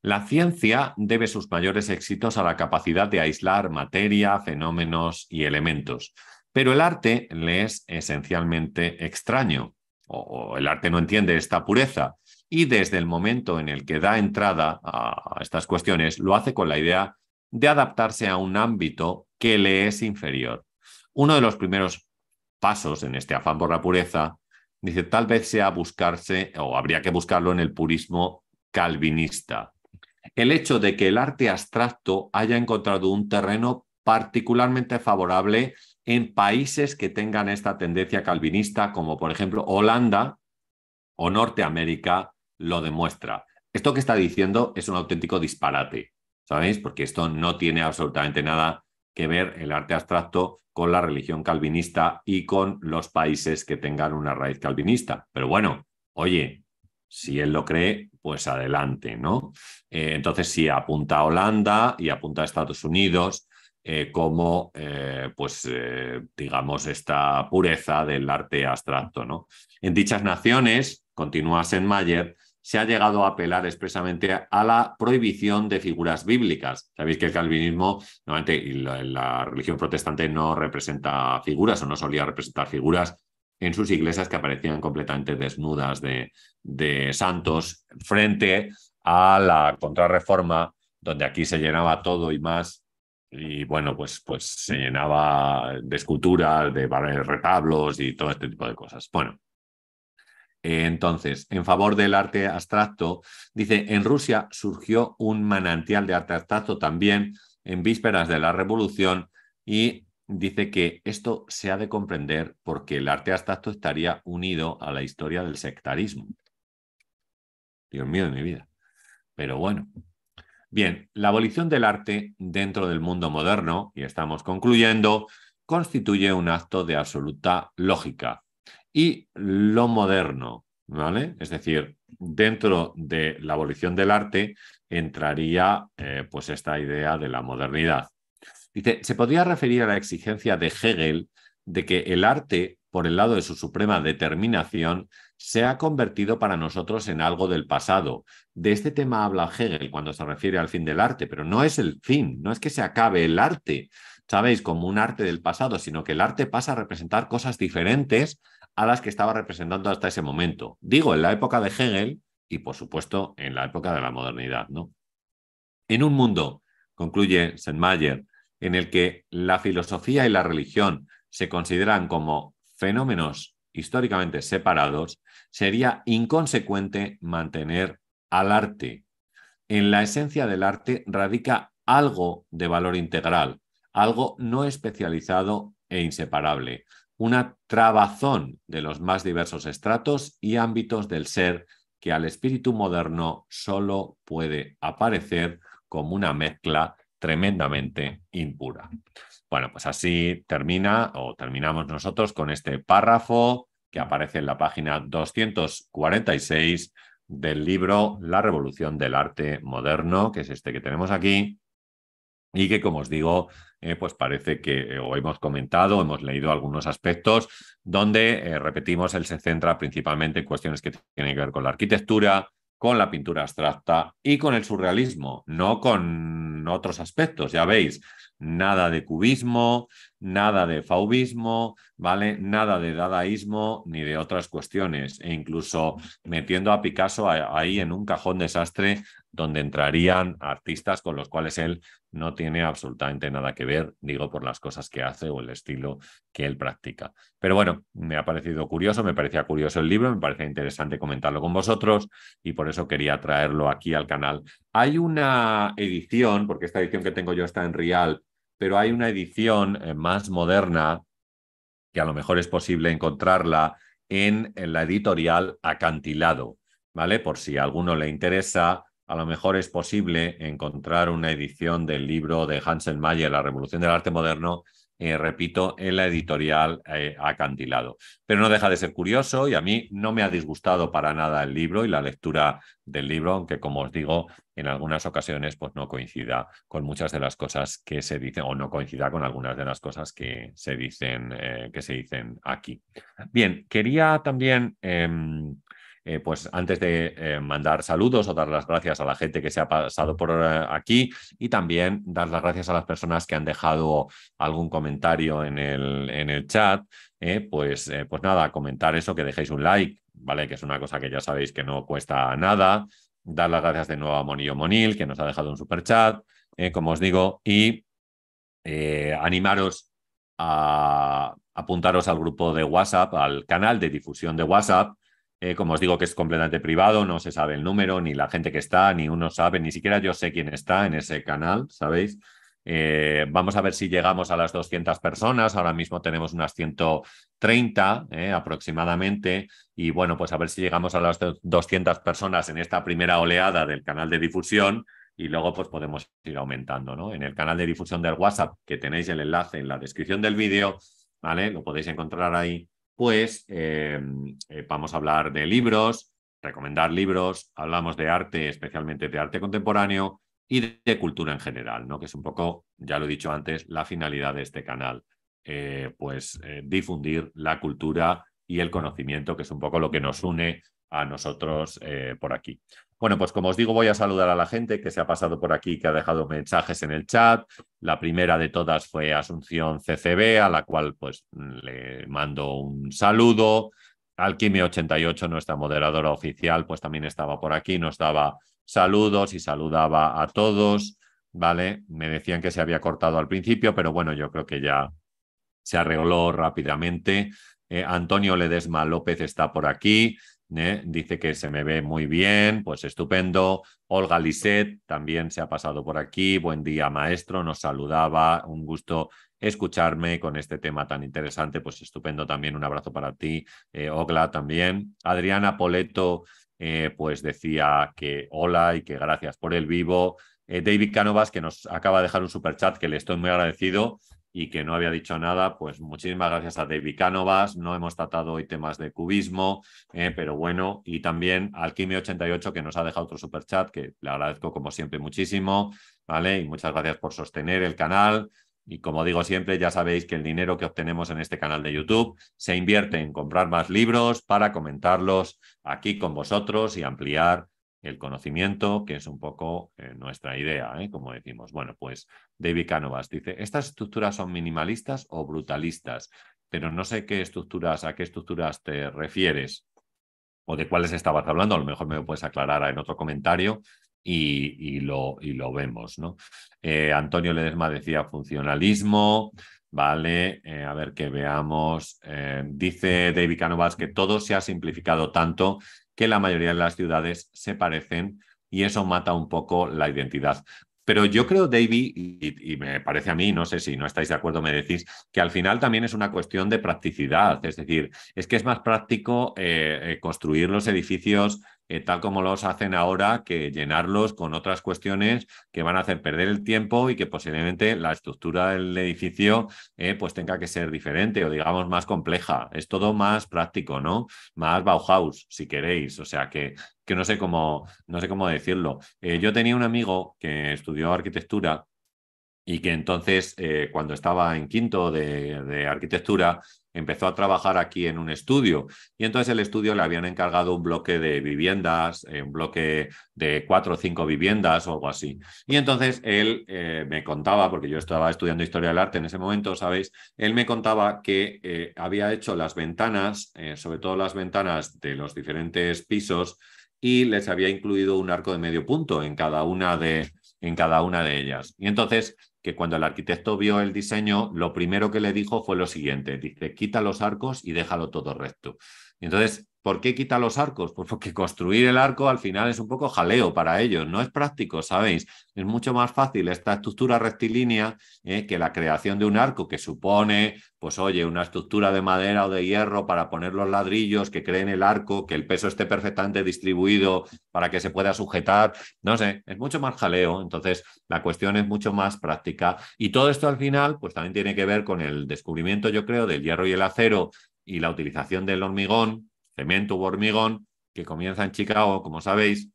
La ciencia debe sus mayores éxitos a la capacidad de aislar materia, fenómenos y elementos. Pero el arte le es esencialmente extraño, o, el arte no entiende esta pureza, y desde el momento en el que da entrada a estas cuestiones, lo hace con la idea de adaptarse a un ámbito que le es inferior. Uno de los primeros pasos en este afán por la pureza, dice, tal vez sea buscarse, o habría que buscarlo en el purismo calvinista, el hecho de que el arte abstracto haya encontrado un terreno particularmente favorable en países que tengan esta tendencia calvinista, como por ejemplo Holanda o Norteamérica lo demuestra. Esto que está diciendo es un auténtico disparate, ¿sabéis? Porque esto no tiene absolutamente nada que ver el arte abstracto con la religión calvinista y con los países que tengan una raíz calvinista. Pero bueno, oye, si él lo cree, pues adelante, ¿no? Eh, entonces, si apunta a Holanda y apunta a Estados Unidos, eh, como, eh, pues, eh, digamos, esta pureza del arte abstracto. ¿no? En dichas naciones, continúa Mayer, se ha llegado a apelar expresamente a la prohibición de figuras bíblicas. Sabéis que el calvinismo, normalmente, la, religión protestante no representa figuras o no solía representar figuras en sus iglesias que aparecían completamente desnudas de, de santos frente a la contrarreforma, donde aquí se llenaba todo y más y bueno, pues, pues se llenaba de esculturas, de retablos y todo este tipo de cosas. Bueno, entonces, en favor del arte abstracto, dice, en Rusia surgió un manantial de arte abstracto también en vísperas de la revolución y dice que esto se ha de comprender porque el arte abstracto estaría unido a la historia del sectarismo. Dios mío de mi vida. Pero bueno, Bien, la abolición del arte dentro del mundo moderno, y estamos concluyendo, constituye un acto de absoluta lógica. Y lo moderno, ¿vale? Es decir, dentro de la abolición del arte entraría eh, pues esta idea de la modernidad. Dice, se podría referir a la exigencia de Hegel de que el arte por el lado de su suprema determinación, se ha convertido para nosotros en algo del pasado. De este tema habla Hegel cuando se refiere al fin del arte, pero no es el fin, no es que se acabe el arte, ¿sabéis? Como un arte del pasado, sino que el arte pasa a representar cosas diferentes a las que estaba representando hasta ese momento. Digo, en la época de Hegel y, por supuesto, en la época de la modernidad, ¿no? En un mundo, concluye Sennmayer, en el que la filosofía y la religión se consideran como fenómenos históricamente separados, sería inconsecuente mantener al arte. En la esencia del arte radica algo de valor integral, algo no especializado e inseparable, una trabazón de los más diversos estratos y ámbitos del ser que al espíritu moderno solo puede aparecer como una mezcla tremendamente impura. Bueno, pues así termina o terminamos nosotros con este párrafo que aparece en la página 246 del libro La Revolución del Arte Moderno, que es este que tenemos aquí, y que, como os digo, eh, pues parece que eh, o hemos comentado, hemos leído algunos aspectos donde, eh, repetimos, él se centra principalmente en cuestiones que tienen que ver con la arquitectura, con la pintura abstracta y con el surrealismo, no con otros aspectos. Ya veis, nada de cubismo, nada de faubismo, ¿vale? Nada de dadaísmo ni de otras cuestiones. E incluso metiendo a Picasso ahí en un cajón desastre donde entrarían artistas con los cuales él no tiene absolutamente nada que ver, digo, por las cosas que hace o el estilo que él practica. Pero bueno, me ha parecido curioso, me parecía curioso el libro, me parecía interesante comentarlo con vosotros y por eso quería traerlo aquí al canal. Hay una edición, porque esta edición que tengo yo está en Real, pero hay una edición eh, más moderna que a lo mejor es posible encontrarla en la editorial Acantilado, ¿vale? Por si a alguno le interesa, a lo mejor es posible encontrar una edición del libro de Hansel Mayer, La Revolución del Arte Moderno, eh, repito, en la editorial eh, Acantilado. Pero no deja de ser curioso y a mí no me ha disgustado para nada el libro y la lectura del libro, aunque como os digo, en algunas ocasiones pues, no coincida con muchas de las cosas que se dicen o no coincida con algunas de las cosas que se dicen, eh, que se dicen aquí. Bien, quería también em, eh, pues antes de eh, mandar saludos o dar las gracias a la gente que se ha pasado por eh, aquí y también dar las gracias a las personas que han dejado algún comentario en el, en el chat, pues, pues nada, comentar eso, que dejéis un like, ¿vale? Que es una cosa que ya sabéis que no cuesta nada. Dar las gracias de nuevo a Monillo Monil, que nos ha dejado un super chat, como os digo, y animaros a apuntaros al grupo de WhatsApp, al canal de difusión de WhatsApp, eh, como os digo que es completamente privado, no se sabe el número, ni la gente que está, ni uno sabe, ni siquiera yo sé quién está en ese canal, ¿sabéis? Eh, vamos a ver si llegamos a las 200 personas. Ahora mismo tenemos unas 130 eh, aproximadamente. Y bueno, pues a ver si llegamos a las 200 personas en esta primera oleada del canal de difusión y luego pues podemos ir aumentando. ¿no? En el canal de difusión del WhatsApp, que tenéis el enlace en la descripción del vídeo, ¿vale? Lo podéis encontrar ahí pues eh, eh, vamos a hablar de libros, recomendar libros, hablamos de arte, especialmente de arte contemporáneo y de, cultura en general, ¿no? que es un poco, ya lo he dicho antes, la finalidad de este canal, eh, pues difundir la cultura y el conocimiento, que es un poco lo que nos une a nosotros eh, por aquí. Bueno, pues como os digo, voy a saludar a la gente que se ha pasado por aquí, que ha dejado mensajes en el chat. La primera de todas fue Asunción CCB, a la cual pues le mando un saludo. Alquimia88, nuestra moderadora oficial, pues también estaba por aquí, nos daba saludos y saludaba a todos, ¿vale? Me decían que se había cortado al principio, pero bueno, yo creo que ya se arregló rápidamente. Eh, Antonio Ledesma López está por aquí. ¿eh? dice que se me ve muy bien, pues estupendo. Olga Lisset también se ha pasado por aquí. Buen día, maestro. Nos saludaba. Un gusto escucharme con este tema tan interesante. Pues estupendo también. Un abrazo para ti, eh, también. Adriana Poleto, eh, pues decía que hola y que gracias por el vivo. David Canovas, que nos acaba de dejar un super chat que le estoy muy agradecido y que no había dicho nada, pues muchísimas gracias a David Canovas, No hemos tratado hoy temas de cubismo, eh, pero bueno, y también al Kimi88 que nos ha dejado otro super chat, que le agradezco como siempre muchísimo, ¿vale? Y muchas gracias por sostener el canal. Y como digo siempre, ya sabéis que el dinero que obtenemos en este canal de YouTube se invierte en comprar más libros para comentarlos aquí con vosotros y ampliar el conocimiento, que es un poco eh, nuestra idea, ¿eh? como decimos. Bueno, pues David Canovas dice, estas estructuras son minimalistas o brutalistas, pero no sé qué estructuras, a qué estructuras te refieres o de cuáles estabas hablando, a lo mejor me lo puedes aclarar en otro comentario y, lo, y lo, vemos. ¿no? Eh, Antonio Ledesma decía funcionalismo, ¿vale? a ver que veamos. dice David Canovas que todo se ha simplificado tanto que la mayoría de las ciudades se parecen y eso mata un poco la identidad. Pero yo creo, David, y, me parece a mí, no sé si no estáis de acuerdo, me decís que al final también es una cuestión de practicidad. Es decir, es que es más práctico eh, eh, construir los edificios eh, tal como los hacen ahora, que llenarlos con otras cuestiones que van a hacer perder el tiempo y que posiblemente la estructura del edificio eh, pues tenga que ser diferente o digamos más compleja. Es todo más práctico, ¿no? Más Bauhaus, si queréis. O sea que, que no sé cómo, no sé cómo decirlo. Eh, yo tenía un amigo que estudió arquitectura y que entonces, cuando estaba en quinto de, arquitectura, empezó a trabajar aquí en un estudio y entonces el estudio le habían encargado un bloque de viviendas, eh, un bloque de cuatro o cinco viviendas o algo así. Y entonces él eh, me contaba, porque yo estaba estudiando historia del arte en ese momento, ¿sabéis? Él me contaba que eh, había hecho las ventanas, sobre todo las ventanas de los diferentes pisos, y les había incluido un arco de medio punto en cada una de, en cada una de ellas. Y entonces que cuando el arquitecto vio el diseño, lo primero que le dijo fue lo siguiente, dice, quita los arcos y déjalo todo recto. entonces, ¿Por qué quita los arcos? Pues porque construir el arco al final es un poco jaleo para ellos, no es práctico, ¿sabéis? Es mucho más fácil esta estructura rectilínea ¿eh? que la creación de un arco que supone, pues oye, una estructura de madera o de hierro para poner los ladrillos que creen el arco, que el peso esté perfectamente distribuido para que se pueda sujetar, no sé, es mucho más jaleo, entonces la cuestión es mucho más práctica. Y todo esto al final, pues también tiene que ver con el descubrimiento, yo creo, del hierro y el acero y la utilización del hormigón cemento u hormigón, que comienza en Chicago, como sabéis,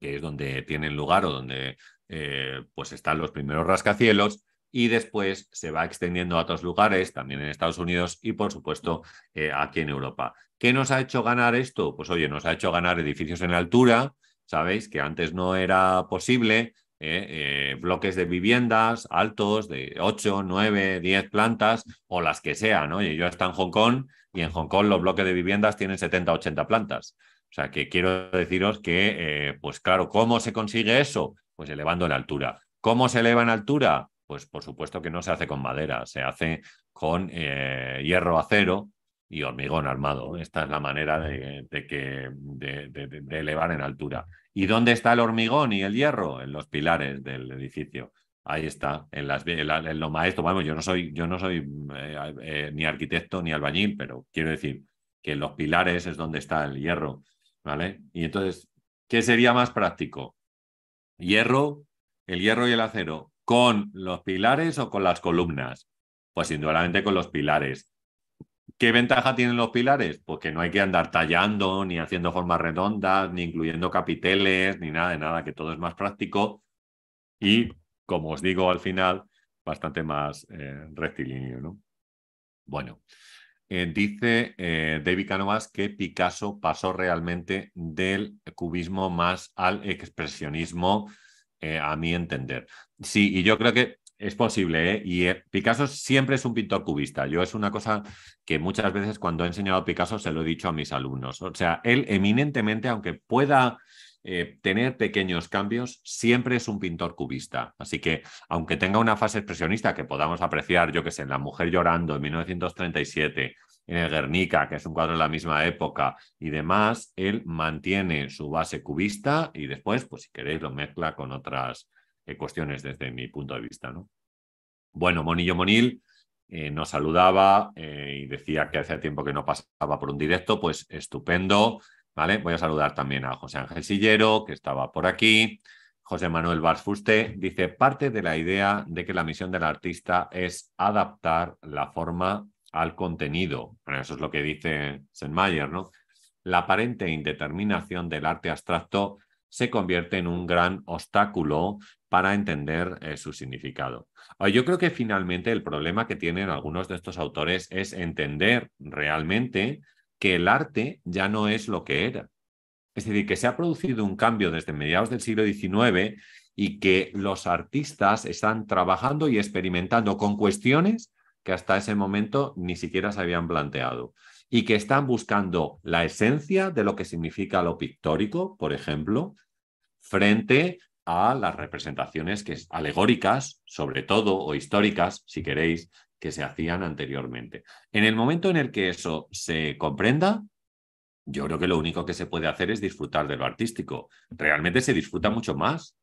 que es donde tienen lugar o donde eh, pues están los primeros rascacielos, y después se va extendiendo a otros lugares, también en Estados Unidos y por supuesto eh, aquí en Europa. ¿Qué nos ha hecho ganar esto? Pues oye, nos ha hecho ganar edificios en altura, sabéis que antes no era posible, eh, bloques de viviendas altos de 8, 9, 10 plantas o las que sean. ¿no? yo hasta en Hong Kong y en Hong Kong los bloques de viviendas tienen 70, 80 plantas. O sea, que quiero deciros que, eh, pues claro, ¿cómo se consigue eso? Pues elevando en altura. ¿Cómo se eleva en altura? Pues por supuesto que no se hace con madera, se hace con eh, hierro acero y hormigón armado. Esta es la manera de, que, de elevar en altura. ¿Y dónde está el hormigón y el hierro? En los pilares del edificio. Ahí está, en, las, en, lo maestro, yo no soy, yo no soy mm, eh, eh, ni arquitecto ni albañil, pero quiero decir que en los pilares es donde está el hierro, ¿vale? Y entonces, ¿qué sería más práctico? ¿Hierro, el hierro y el acero, con los pilares o con las columnas? Pues indudablemente con los pilares. ¿Qué ventaja tienen los pilares? Pues que no hay que andar tallando, ni haciendo formas redondas, ni incluyendo capiteles, ni nada de nada, que todo es más práctico. Y como os digo al final, bastante más eh, rectilíneo. ¿no? Bueno, eh, dice eh, David Canovas que Picasso pasó realmente del cubismo más al expresionismo, a mi entender. Sí, y yo creo que es posible, ¿eh? y Picasso siempre es un pintor cubista. Yo es una cosa que muchas veces cuando he enseñado a Picasso se lo he dicho a mis alumnos. O sea, él eminentemente, aunque pueda eh, tener pequeños cambios siempre es un pintor cubista. Así que, aunque tenga una fase expresionista que podamos apreciar, yo que sé, en La Mujer Llorando en 1937, en el Guernica, que es un cuadro de la misma época y demás, él mantiene su base cubista y después, pues si queréis, lo mezcla con otras eh, cuestiones desde mi punto de vista. ¿no? Bueno, Monillo Monil. Eh, nos saludaba y decía que hacía tiempo que no pasaba por un directo, pues estupendo. Voy a saludar también a José Ángel Sillero, que estaba por aquí. José Manuel Barfusté dice, parte de la idea de que la misión del artista es adaptar la forma al contenido. Bueno, eso es lo que dice Senmayer, ¿no? La aparente indeterminación del arte abstracto se convierte en un gran obstáculo para entender eh, su significado. Ah, yo creo que finalmente el problema que tienen algunos de estos autores es entender realmente que el arte ya no es lo que era. Es decir, que se ha producido un cambio desde mediados del siglo XIX y que los artistas están trabajando y experimentando con cuestiones que hasta ese momento ni siquiera se habían planteado y que están buscando la esencia de lo que significa lo pictórico, por ejemplo, frente a las representaciones que es, alegóricas, sobre todo, o históricas, si queréis, que se hacían anteriormente. En el momento en el que eso se comprenda, yo creo que lo único que se puede hacer es disfrutar de lo artístico. Realmente se disfruta mucho más.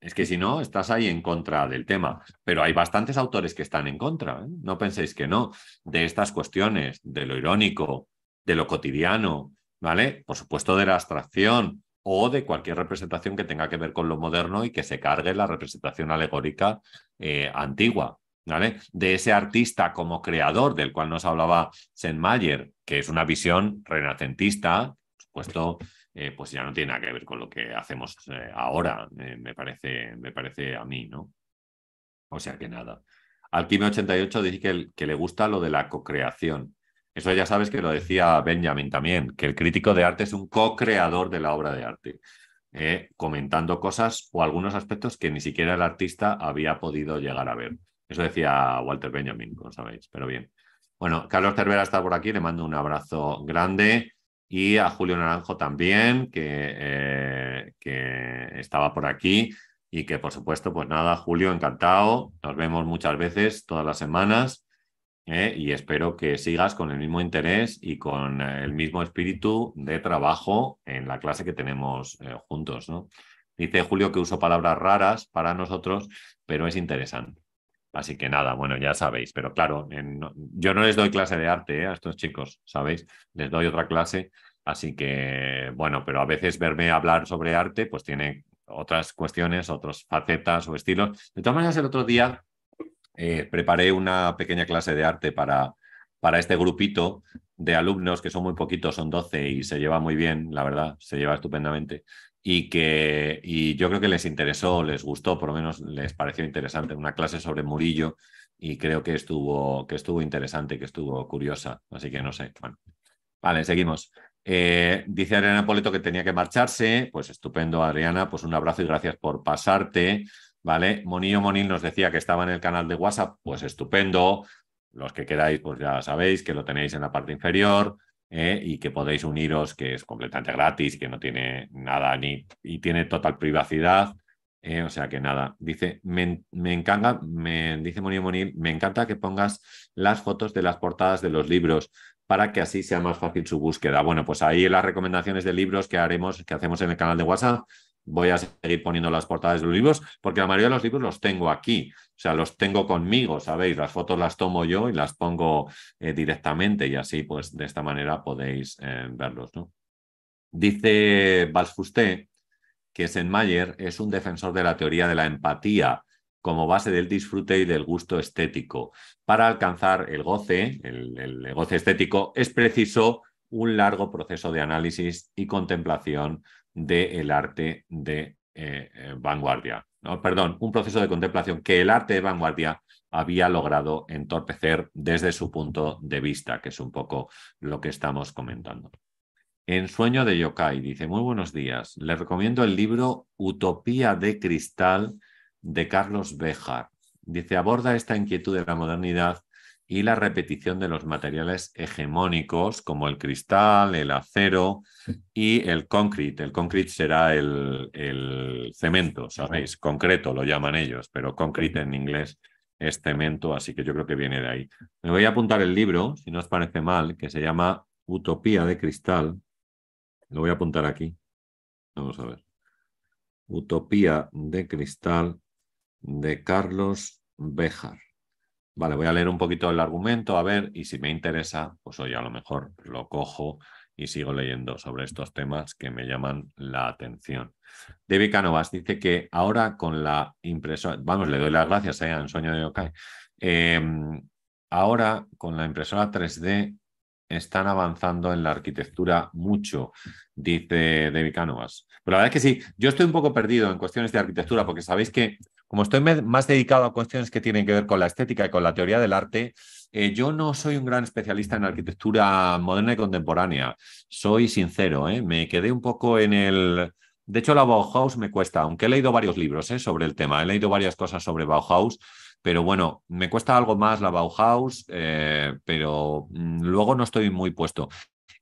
Es que si no, estás ahí en contra del tema. Pero hay bastantes autores que están en contra. ¿eh? No penséis que no. De estas cuestiones, de lo irónico, de lo cotidiano, ¿vale? Por supuesto, de la abstracción o de cualquier representación que tenga que ver con lo moderno y que se cargue la representación alegórica eh, antigua. De ese artista como creador del cual nos hablaba Mayer, que es una visión renacentista, supuesto, eh, pues ya no tiene nada que ver con lo que hacemos eh, ahora, eh, me, parece, me parece a mí, ¿no? O sea que nada. alquime 88 dice que, le gusta lo de la co-creación. Eso ya sabes que lo decía Benjamin también, que el crítico de arte es un co-creador de la obra de arte, comentando cosas o algunos aspectos que ni siquiera el artista había podido llegar a ver. Eso decía Walter Benjamin, como sabéis, pero bien. Bueno, Carlos Cervera está por aquí, le mando un abrazo grande. Y a Julio Naranjo también, que, eh, que estaba por aquí. Y que, por supuesto, pues nada, Julio, encantado. Nos vemos muchas veces, todas las semanas. Eh, y espero que sigas con el mismo interés y con el mismo espíritu de trabajo en la clase que tenemos eh, juntos. ¿no? Dice Julio que uso palabras raras para nosotros, pero es interesante. Así que nada, bueno, ya sabéis, pero claro, yo no les doy clase de arte eh, a estos chicos, ¿sabéis? Les doy otra clase, así que bueno, pero a veces verme hablar sobre arte, pues tiene otras cuestiones, otras facetas o estilos. De todas maneras, el otro día eh, preparé una pequeña clase de arte para, para este grupito de alumnos, que son muy poquitos, son 12 y se lleva muy bien, la verdad, se lleva estupendamente y que y yo creo que les interesó, les gustó, por lo menos les pareció interesante una clase sobre Murillo y creo que estuvo que estuvo interesante, que estuvo curiosa, así que no sé. Bueno. Vale, seguimos. Eh, dice Adriana Poleto que tenía que marcharse, pues estupendo Adriana, pues un abrazo y gracias por pasarte, ¿vale? Monillo Monil nos decía que estaba en el canal de WhatsApp, pues estupendo. Los que queráis, pues ya sabéis que lo tenéis en la parte inferior. ¿eh? y que podéis uniros, que es completamente gratis y que no tiene nada ni y tiene total privacidad. ¿eh? o sea que nada, dice, me, encanta, me dice me encanta que pongas las fotos de las portadas de los libros para que así sea más fácil su búsqueda. Bueno, pues ahí las recomendaciones de libros que haremos, que hacemos en el canal de WhatsApp, voy a seguir poniendo las portadas de los libros, porque la mayoría de los libros los tengo aquí, o sea, los tengo conmigo, ¿sabéis? Las fotos las tomo yo y las pongo eh, directamente y así, pues, de esta manera podéis eh, verlos, ¿no? Dice Valsfusté que Senmayer es un defensor de la teoría de la empatía como base del disfrute y del gusto estético. Para alcanzar el goce, el, el goce estético, es preciso un largo proceso de análisis y contemplación del arte de eh, eh, vanguardia. perdón, un proceso de contemplación que el arte de vanguardia había logrado entorpecer desde su punto de vista, que es un poco lo que estamos comentando. En Sueño de Yokai dice, muy buenos días, le recomiendo el libro Utopía de Cristal de Carlos Béjar. Dice, aborda esta inquietud de la modernidad y la repetición de los materiales hegemónicos como el cristal, el acero y el concrete. El concrete será el, cemento, ¿sabéis? Concreto lo llaman ellos, pero concrete en inglés es cemento, así que yo creo que viene de ahí. Me voy a apuntar el libro, si no os parece mal, que se llama Utopía de Cristal. Lo voy a apuntar aquí. Vamos a ver. Utopía de Cristal de Carlos Bejar vale, voy a leer un poquito el argumento, a ver, y si me interesa, pues hoy a lo mejor lo cojo y sigo leyendo sobre estos temas que me llaman la atención. Debbie Canovas dice que ahora con la impresora, vamos, le doy las gracias eh, a Ensueño de Yokai, em, ahora con la impresora 3D están avanzando en la arquitectura mucho, dice Debbie Canovas. Pero la verdad es que sí, yo estoy un poco perdido en cuestiones de arquitectura porque sabéis que como estoy más dedicado a cuestiones que tienen que ver con la estética y con la teoría del arte, eh, yo no soy un gran especialista en arquitectura moderna y contemporánea. Soy sincero, ¿eh? me quedé un poco en el... De hecho, la Bauhaus me cuesta, aunque he leído varios libros ¿eh? sobre el tema, he leído varias cosas sobre Bauhaus, pero bueno, me cuesta algo más la Bauhaus, pero mm, luego no estoy muy puesto.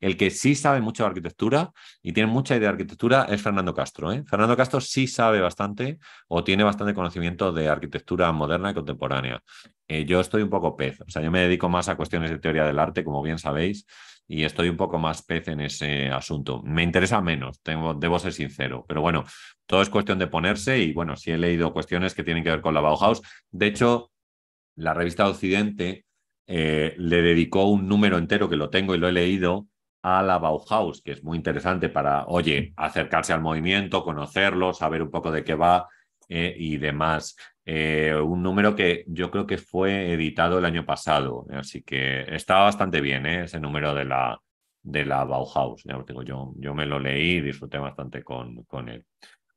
El que sí sabe mucho de arquitectura y tiene mucha idea de arquitectura es Fernando Castro. ¿eh? Fernando Castro sí sabe bastante o tiene bastante conocimiento de arquitectura moderna y contemporánea. Eh, yo estoy un poco pez, o sea, yo me dedico más a cuestiones de teoría del arte, como bien sabéis, y estoy un poco más pez en ese asunto. Me interesa menos, tengo, debo ser sincero, pero bueno, todo es cuestión de ponerse y bueno, sí he leído cuestiones que tienen que ver con la Bauhaus. De hecho, la revista Occidente eh, le dedicó un número entero que lo tengo y lo he leído a la Bauhaus, que es muy interesante para, oye, acercarse al movimiento, conocerlo, saber un poco de qué va eh, y demás. Eh, un número que yo creo que fue editado el año pasado, así que está bastante bien eh, ese número de la, de la Bauhaus. Ya digo, yo, yo me lo leí y disfruté bastante con, con él.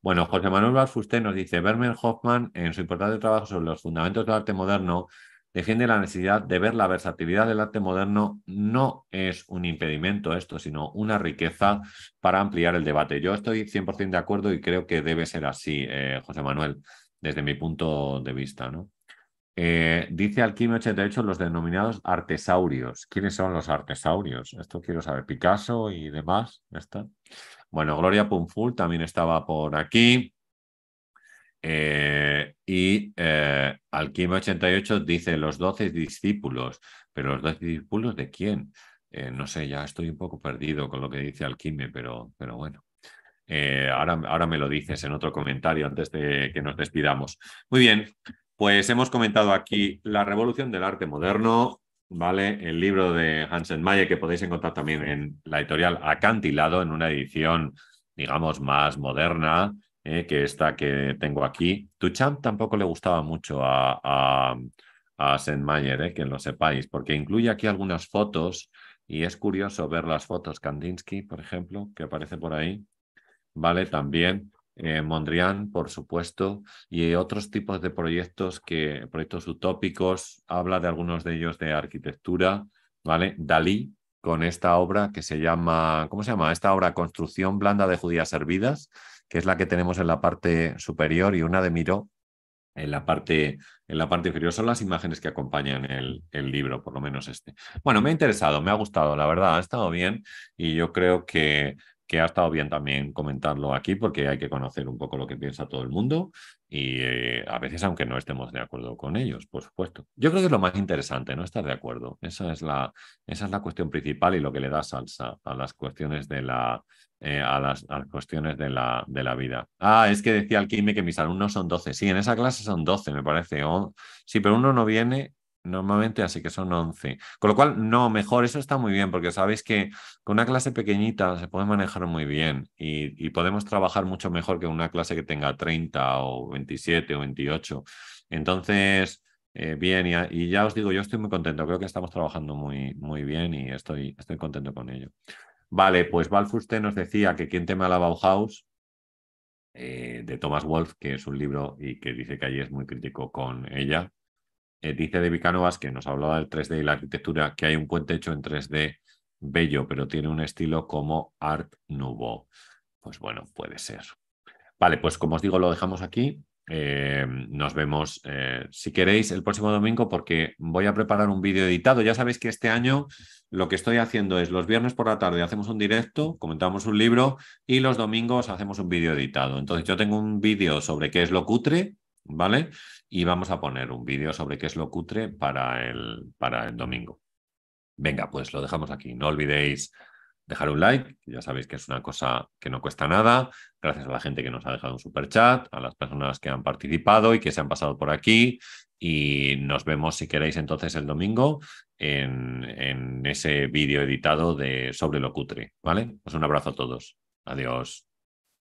Bueno, José Manuel Barfusté nos dice, Vermeer Hoffman, en su importante trabajo sobre los fundamentos del arte moderno, defiende la necesidad de ver la versatilidad del arte moderno no es un impedimento esto, sino una riqueza para ampliar el debate. Yo estoy 100% de acuerdo y creo que debe ser así, eh, José Manuel, desde mi punto de vista. ¿no? Eh, dice Alquimio88 los denominados artesaurios. ¿Quiénes son los artesaurios? Esto quiero saber. Picasso y demás. ¿Está? Bueno, Gloria Punful también estaba por aquí. Eh, y eh, Alquime 88 dice los doce discípulos, pero los doce discípulos de quién? Eh, no sé, ya estoy un poco perdido con lo que dice Alquime, pero, pero bueno. ahora, ahora me lo dices en otro comentario antes de que nos despidamos. Muy bien, pues hemos comentado aquí la revolución del arte moderno, ¿vale? El libro de Hansen Mayer que podéis encontrar también en la editorial Acantilado, en una edición, digamos, más moderna, eh, que esta que tengo aquí. Tuchamp tampoco le gustaba mucho a, a, eh, que lo sepáis, porque incluye aquí algunas fotos y es curioso ver las fotos. Kandinsky, por ejemplo, que aparece por ahí, ¿vale? También. Eh, Mondrian, por supuesto, y otros tipos de proyectos que proyectos utópicos, habla de algunos de ellos de arquitectura, ¿vale? Dalí, con esta obra que se llama, ¿cómo se llama? Esta obra Construcción blanda de judías servidas que es la que tenemos en la parte superior y una de miro en la parte, en la parte inferior. Son las imágenes que acompañan el, el, libro, por lo menos este. Bueno, me ha interesado, me ha gustado, la verdad, ha estado bien y yo creo que que ha estado bien también comentarlo aquí porque hay que conocer un poco lo que piensa todo el mundo y eh, a veces aunque no estemos de acuerdo con ellos, por supuesto. Yo creo que es lo más interesante, no estar de acuerdo. Esa es la, esa es la cuestión principal y lo que le da salsa a las cuestiones de la, eh, a, las, cuestiones de la, de la vida. Ah, es que decía Alquime que mis alumnos son 12. Sí, en esa clase son 12, me parece. Oh, sí, pero uno no viene Normalmente, así que son 11. Con lo cual, no, mejor, eso está muy bien, porque sabéis que con una clase pequeñita se puede manejar muy bien y, podemos trabajar mucho mejor que una clase que tenga 30 o 27 o 28. Entonces, eh, bien, y, ya os digo, yo estoy muy contento, creo que estamos trabajando muy, muy bien y estoy, estoy contento con ello. Vale, pues usted nos decía que quien teme a la Bauhaus, eh, de Thomas Wolf, que es un libro y que dice que allí es muy crítico con ella. Eh, dice de Vicanovas que nos hablaba del 3D y la arquitectura, que hay un puente hecho en 3D bello, pero tiene un estilo como Art Nouveau. Pues bueno, puede ser. Vale, pues como os digo, lo dejamos aquí. Eh, nos vemos, eh, si queréis, el próximo domingo porque voy a preparar un vídeo editado. Ya sabéis que este año lo que estoy haciendo es los viernes por la tarde hacemos un directo, comentamos un libro y los domingos hacemos un vídeo editado. Entonces yo tengo un vídeo sobre qué es lo cutre, ¿vale? Y vamos a poner un vídeo sobre qué es lo cutre para el, para el domingo. Venga, pues lo dejamos aquí. No olvidéis dejar un like, ya sabéis que es una cosa que no cuesta nada. Gracias a la gente que nos ha dejado un super chat, a las personas que han participado y que se han pasado por aquí. Y nos vemos, si queréis, entonces el domingo en, en ese vídeo editado de sobre lo cutre. ¿Vale? Pues un abrazo a todos. Adiós.